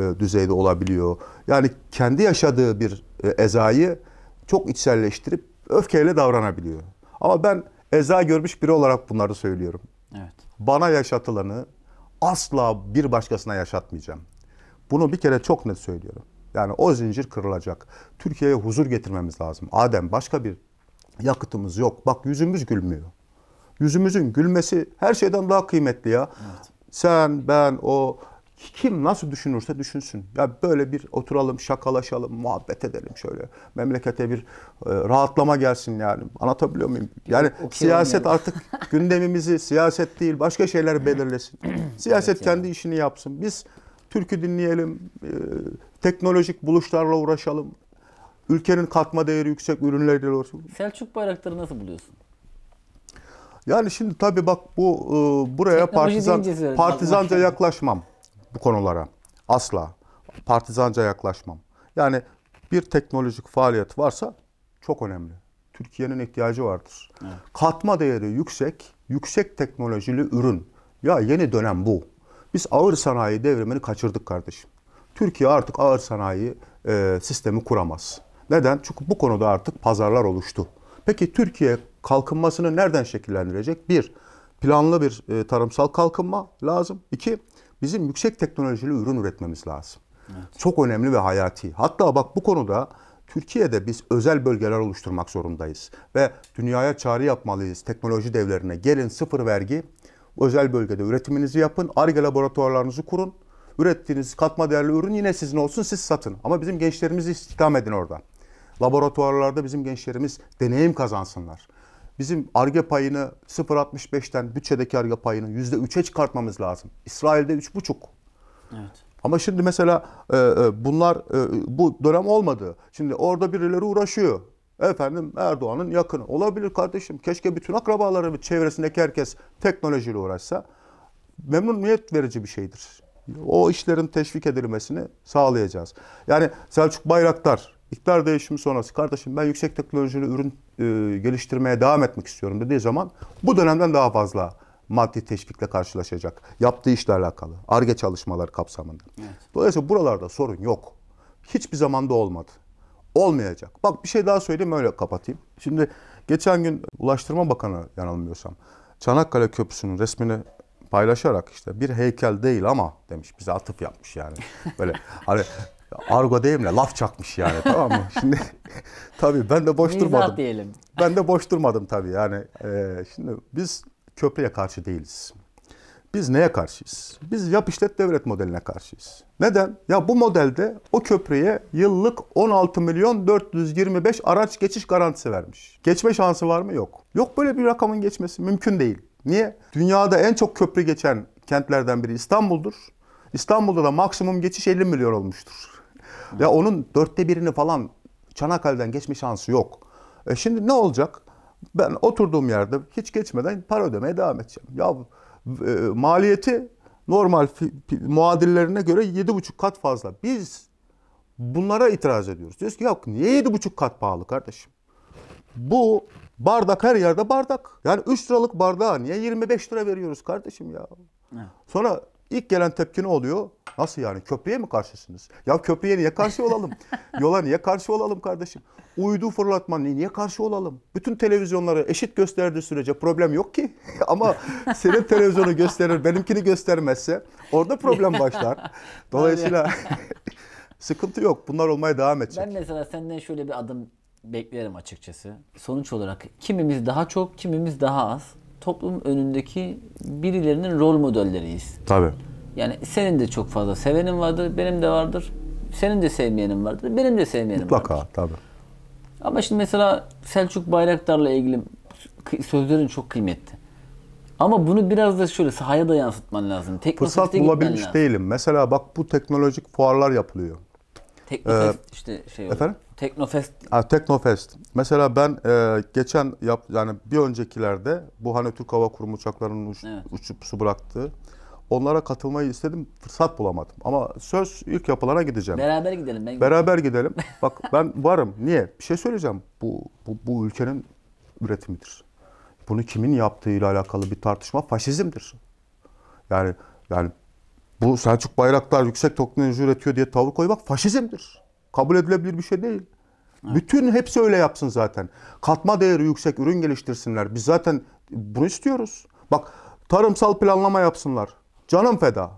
e, düzeyde olabiliyor. Yani kendi yaşadığı bir e, ezayı çok içselleştirip öfkeyle davranabiliyor. Ama ben eza görmüş biri olarak bunları söylüyorum. Evet. Bana yaşatılanı asla bir başkasına yaşatmayacağım. Bunu bir kere çok net söylüyorum. Yani o zincir kırılacak. Türkiye'ye huzur getirmemiz lazım. Adem başka bir yakıtımız yok. Bak yüzümüz gülmüyor. Yüzümüzün gülmesi her şeyden daha kıymetli ya. Evet. Sen, ben, o kim nasıl düşünürse düşünsün. Ya böyle bir oturalım, şakalaşalım, muhabbet edelim şöyle. Memlekete bir e, rahatlama gelsin yani. Anlatabiliyor muyum? Yani o, siyaset artık gündemimizi siyaset değil başka şeyler belirlesin. siyaset evet, kendi yani. işini yapsın. Biz türkü dinleyelim, e, teknolojik buluşlarla uğraşalım. Ülkenin katma değeri yüksek ürünleriyle olsun. Selçuk Bayraktar'ı nasıl buluyorsun? Yani şimdi tabii bak bu e, buraya Teknoloji partizan partizanca yaklaşmam bu konulara. Asla. Partizanca yaklaşmam. Yani bir teknolojik faaliyet varsa çok önemli. Türkiye'nin ihtiyacı vardır. Evet. Katma değeri yüksek, yüksek teknolojili ürün. Ya yeni dönem bu. Biz ağır sanayi devrimini kaçırdık kardeşim. Türkiye artık ağır sanayi e, sistemi kuramaz. Neden? Çünkü bu konuda artık pazarlar oluştu. Peki Türkiye kalkınmasını nereden şekillendirecek? Bir, planlı bir e, tarımsal kalkınma lazım. İki, Bizim yüksek teknolojili ürün üretmemiz lazım. Evet. Çok önemli ve hayati. Hatta bak bu konuda Türkiye'de biz özel bölgeler oluşturmak zorundayız. Ve dünyaya çağrı yapmalıyız. Teknoloji devlerine gelin sıfır vergi, özel bölgede üretiminizi yapın, ARGE laboratuvarlarınızı kurun. Ürettiğiniz katma değerli ürün yine sizin olsun, siz satın. Ama bizim gençlerimizi istihdam edin orada. Laboratuvarlarda bizim gençlerimiz deneyim kazansınlar bizim arge payını 0.65'ten bütçedeki arge payını %3'e çıkartmamız lazım. İsrail'de 3.5. Evet. Ama şimdi mesela e, e, bunlar e, bu dönem olmadı. Şimdi orada birileri uğraşıyor. Efendim Erdoğan'ın yakını. Olabilir kardeşim. Keşke bütün akrabaları, çevresindeki herkes teknolojiyle uğraşsa. Memnuniyet verici bir şeydir. O işlerin teşvik edilmesini sağlayacağız. Yani Selçuk Bayraktar İktidar değişimi sonrası kardeşim ben yüksek teknolojili ürün e, geliştirmeye devam etmek istiyorum dediği zaman bu dönemden daha fazla maddi teşvikle karşılaşacak. Yaptığı işle alakalı. ARGE çalışmalar kapsamında. Evet. Dolayısıyla buralarda sorun yok. Hiçbir zaman da olmadı. Olmayacak. Bak bir şey daha söyleyeyim öyle kapatayım. Şimdi geçen gün Ulaştırma Bakanı yanılmıyorsam Çanakkale Köprüsü'nün resmini paylaşarak işte bir heykel değil ama demiş bize atıf yapmış yani. Böyle hani argo deyimle laf çakmış yani tamam mı? Şimdi tabii ben de boş Mizah durmadım. diyelim. Ben de boş durmadım tabii yani. E, şimdi biz köprüye karşı değiliz. Biz neye karşıyız? Biz yap işlet devlet modeline karşıyız. Neden? Ya bu modelde o köprüye yıllık 16 milyon 425 araç geçiş garantisi vermiş. Geçme şansı var mı? Yok. Yok böyle bir rakamın geçmesi mümkün değil. Niye? Dünyada en çok köprü geçen kentlerden biri İstanbul'dur. İstanbul'da da maksimum geçiş 50 milyon olmuştur. Ya onun dörtte birini falan Çanakkale'den geçme şansı yok. E şimdi ne olacak? Ben oturduğum yerde hiç geçmeden para ödemeye devam edeceğim. Ya e, maliyeti normal muadillerine göre yedi buçuk kat fazla. Biz bunlara itiraz ediyoruz. Diyoruz ki ya niye yedi buçuk kat pahalı kardeşim? Bu bardak her yerde bardak. Yani 3 liralık bardağa niye 25 lira veriyoruz kardeşim ya? Evet. Sonra İlk gelen tepki ne oluyor? Nasıl yani Köprüye mi karşısınız? Ya köprüye niye karşı olalım? Yola niye karşı olalım kardeşim? Uydu fırlatma niye karşı olalım? Bütün televizyonları eşit gösterdiği sürece problem yok ki. Ama senin televizyonu gösterir benimkini göstermezse orada problem başlar. Dolayısıyla sıkıntı yok. Bunlar olmaya devam edecek. Ben mesela senden şöyle bir adım beklerim açıkçası. Sonuç olarak kimimiz daha çok kimimiz daha az toplum önündeki birilerinin rol modelleriyiz. Tabii. Yani senin de çok fazla sevenin vardır, benim de vardır. Senin de sevmeyenin vardır, benim de sevmeyenim Mutlaka, vardır. Mutlaka, tabii. Ama şimdi mesela Selçuk Bayraktar'la ilgili sözlerin çok kıymetli. Ama bunu biraz da şöyle sahaya da yansıtman lazım. Fırsat bulabilmiş lazım. değilim. Mesela bak bu teknolojik fuarlar yapılıyor. Teknolojik ee, işte şey oluyor. Efendim? Teknofest. Ha, Teknofest. Mesela ben e, geçen yap yani bir öncekilerde bu hani Türk Hava Kurumu uçaklarının uç, evet. uçup su bıraktığı onlara katılmayı istedim fırsat bulamadım. Ama söz ilk yapılana gideceğim. Beraber gidelim. Ben Beraber gidelim. Bak ben varım. Niye? Bir şey söyleyeceğim. Bu, bu, bu ülkenin üretimidir. Bunu kimin yaptığıyla alakalı bir tartışma faşizmdir. Yani yani bu Selçuk Bayraktar yüksek teknoloji üretiyor diye tavır koymak faşizmdir. Kabul edilebilir bir şey değil. Bütün hepsi öyle yapsın zaten. Katma değeri yüksek ürün geliştirsinler. Biz zaten bunu istiyoruz. Bak tarımsal planlama yapsınlar. Canım feda.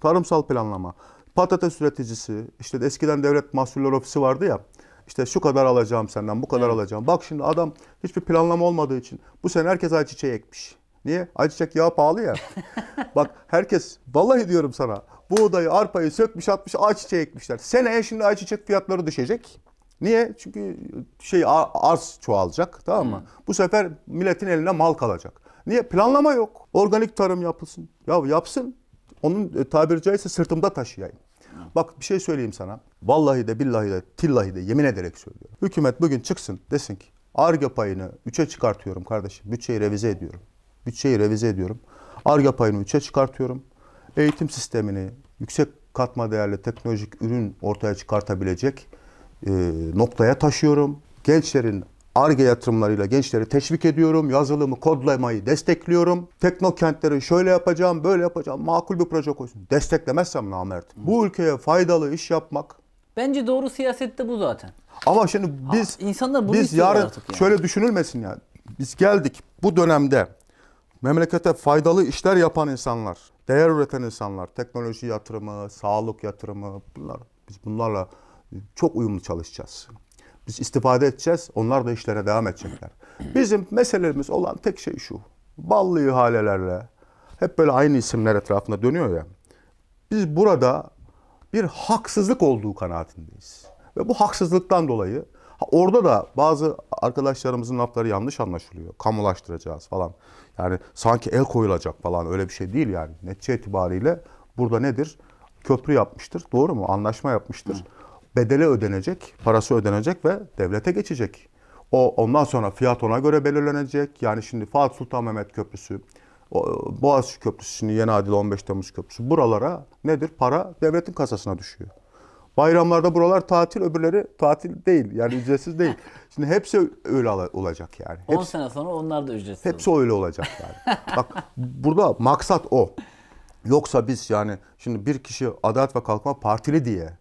Tarımsal planlama. Patates üreticisi, işte eskiden devlet mahsuller ofisi vardı ya. İşte şu kadar alacağım senden, bu kadar evet. alacağım. Bak şimdi adam hiçbir planlama olmadığı için bu sene herkes ayçiçeği ekmiş. Niye? Ayçiçek yağı pahalı ya. Bak herkes, vallahi diyorum sana buğdayı, arpayı sökmüş atmış ayçiçeği ekmişler. Seneye şimdi ayçiçek fiyatları düşecek. Niye? Çünkü şey arz çoğalacak tamam mı? Hmm. Bu sefer milletin eline mal kalacak. Niye? Planlama yok. Organik tarım yapılsın. Ya yapsın. Onun e, tabiri caizse sırtımda taşıyayım. Hmm. Bak bir şey söyleyeyim sana. Vallahi de billahi de tillahi de yemin ederek söylüyorum. Hükümet bugün çıksın desin ki ARGE payını 3'e çıkartıyorum kardeşim. Bütçeyi revize ediyorum. Bütçeyi revize ediyorum. ARGE payını 3'e çıkartıyorum. Eğitim sistemini yüksek katma değerli teknolojik ürün ortaya çıkartabilecek e, noktaya taşıyorum. Gençlerin ARGE yatırımlarıyla gençleri teşvik ediyorum. Yazılımı kodlamayı destekliyorum. Teknokentleri şöyle yapacağım, böyle yapacağım. Makul bir proje koysun. Desteklemezsem namert. Bu ülkeye faydalı iş yapmak. Bence doğru siyasette bu zaten. Ama şimdi biz ha, insanlar bunu biz yarın artık yani. şöyle düşünülmesin ya. Biz geldik bu dönemde memlekete faydalı işler yapan insanlar, değer üreten insanlar, teknoloji yatırımı, sağlık yatırımı bunlar biz bunlarla çok uyumlu çalışacağız. Biz istifade edeceğiz, onlar da işlere devam edecekler. Bizim meselemiz olan tek şey şu. Ballı ihalelerle, hep böyle aynı isimler etrafında dönüyor ya. Biz burada bir haksızlık olduğu kanaatindeyiz. Ve bu haksızlıktan dolayı orada da bazı arkadaşlarımızın lafları yanlış anlaşılıyor. Kamulaştıracağız falan. Yani sanki el koyulacak falan öyle bir şey değil yani. Netice itibariyle burada nedir? Köprü yapmıştır. Doğru mu? Anlaşma yapmıştır. Hı bedeli ödenecek, parası ödenecek ve devlete geçecek. O ondan sonra fiyat ona göre belirlenecek. Yani şimdi Fatih Sultan Mehmet Köprüsü, Boğaziçi Köprüsü, şimdi Yeni Adil 15 Temmuz Köprüsü buralara nedir? Para devletin kasasına düşüyor. Bayramlarda buralar tatil, öbürleri tatil değil. Yani ücretsiz değil. Şimdi hepsi öyle olacak yani. Hepsi, sene sonra onlar da ücretsiz Hepsi olur. öyle olacak yani. Bak burada maksat o. Yoksa biz yani şimdi bir kişi Adalet ve Kalkınma Partili diye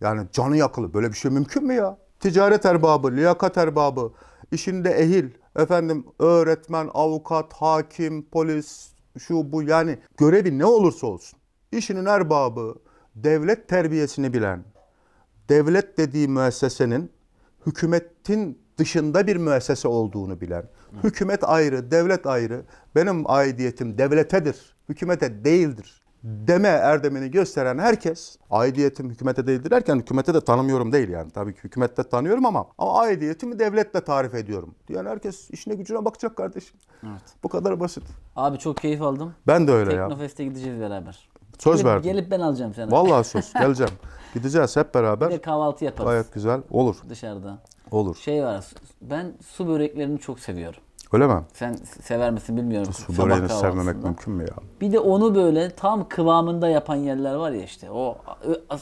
yani canı yakılı. Böyle bir şey mümkün mü ya? Ticaret erbabı, liyakat erbabı, işinde ehil, efendim öğretmen, avukat, hakim, polis, şu bu yani görevi ne olursa olsun. İşinin erbabı, devlet terbiyesini bilen, devlet dediği müessesenin hükümetin dışında bir müessese olduğunu bilen, hükümet ayrı, devlet ayrı, benim aidiyetim devletedir, hükümete değildir deme erdemini gösteren herkes aidiyetim hükümete değildir derken hükümete de tanımıyorum değil yani. Tabii ki hükümette tanıyorum ama ama aidiyetimi devletle tarif ediyorum. Diyen herkes işine gücüne bakacak kardeşim. Evet. Bu kadar basit. Abi çok keyif aldım. Ben de öyle ya. Teknofest'e gideceğiz beraber. Söz gelip, verdim. Gelip ben alacağım seni. Vallahi söz. Geleceğim. Gideceğiz hep beraber. Bir de kahvaltı yaparız. Gayet güzel. Olur. Dışarıda. Olur. Şey var. Ben su böreklerini çok seviyorum. Öyle mi? Sen sever misin bilmiyorum. Su Sabah böreğini kahvaltısında. sevmemek mümkün mü ya? Bir de onu böyle tam kıvamında yapan yerler var ya işte. O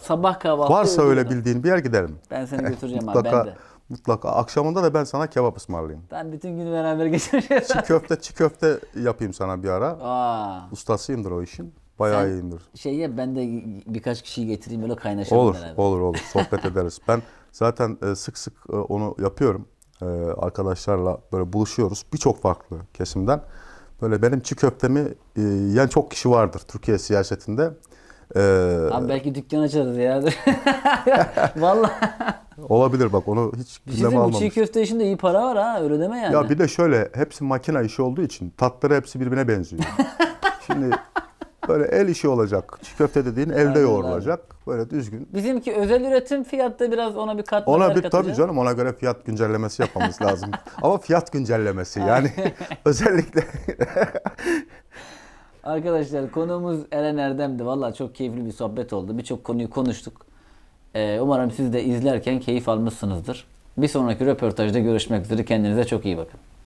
sabah kahvaltı. Varsa öyle bildiğin bir yer giderim. Ben seni götüreceğim abi ben de. mutlaka. Akşamında da ben sana kebap ısmarlayayım. Ben bütün günü beraber geçireceğiz. Çiğ köfte, çiğ köfte yapayım sana bir ara. Aa, Ustasıyımdır o işin. Bayağı Sen- iyiyimdir. şey ya ben de birkaç kişiyi getireyim böyle kaynaşalım Olur, beraber. olur, olur. Sohbet ederiz. Ben zaten e, sık sık e, onu yapıyorum e, arkadaşlarla böyle buluşuyoruz. Birçok farklı kesimden. Böyle benim çiğ köftemi e, yani çok kişi vardır Türkiye siyasetinde. E, Abi belki dükkan açarız ya. Vallahi. Olabilir bak onu hiç bir şey almamış. Bu çiğ köfte işinde iyi para var ha öyle deme yani. Ya bir de şöyle hepsi makine işi olduğu için tatları hepsi birbirine benziyor. Şimdi Böyle el işi olacak. Çiğ köfte dediğin elde Aynen. yoğrulacak. Böyle düzgün. Bizimki özel üretim fiyatta biraz ona bir katma Ona bir katacağım. tabii canım ona göre fiyat güncellemesi yapmamız lazım. Ama fiyat güncellemesi yani özellikle Arkadaşlar konuğumuz Eren Erdem'di. Valla çok keyifli bir sohbet oldu. Birçok konuyu konuştuk. Ee, umarım siz de izlerken keyif almışsınızdır. Bir sonraki röportajda görüşmek üzere. Kendinize çok iyi bakın.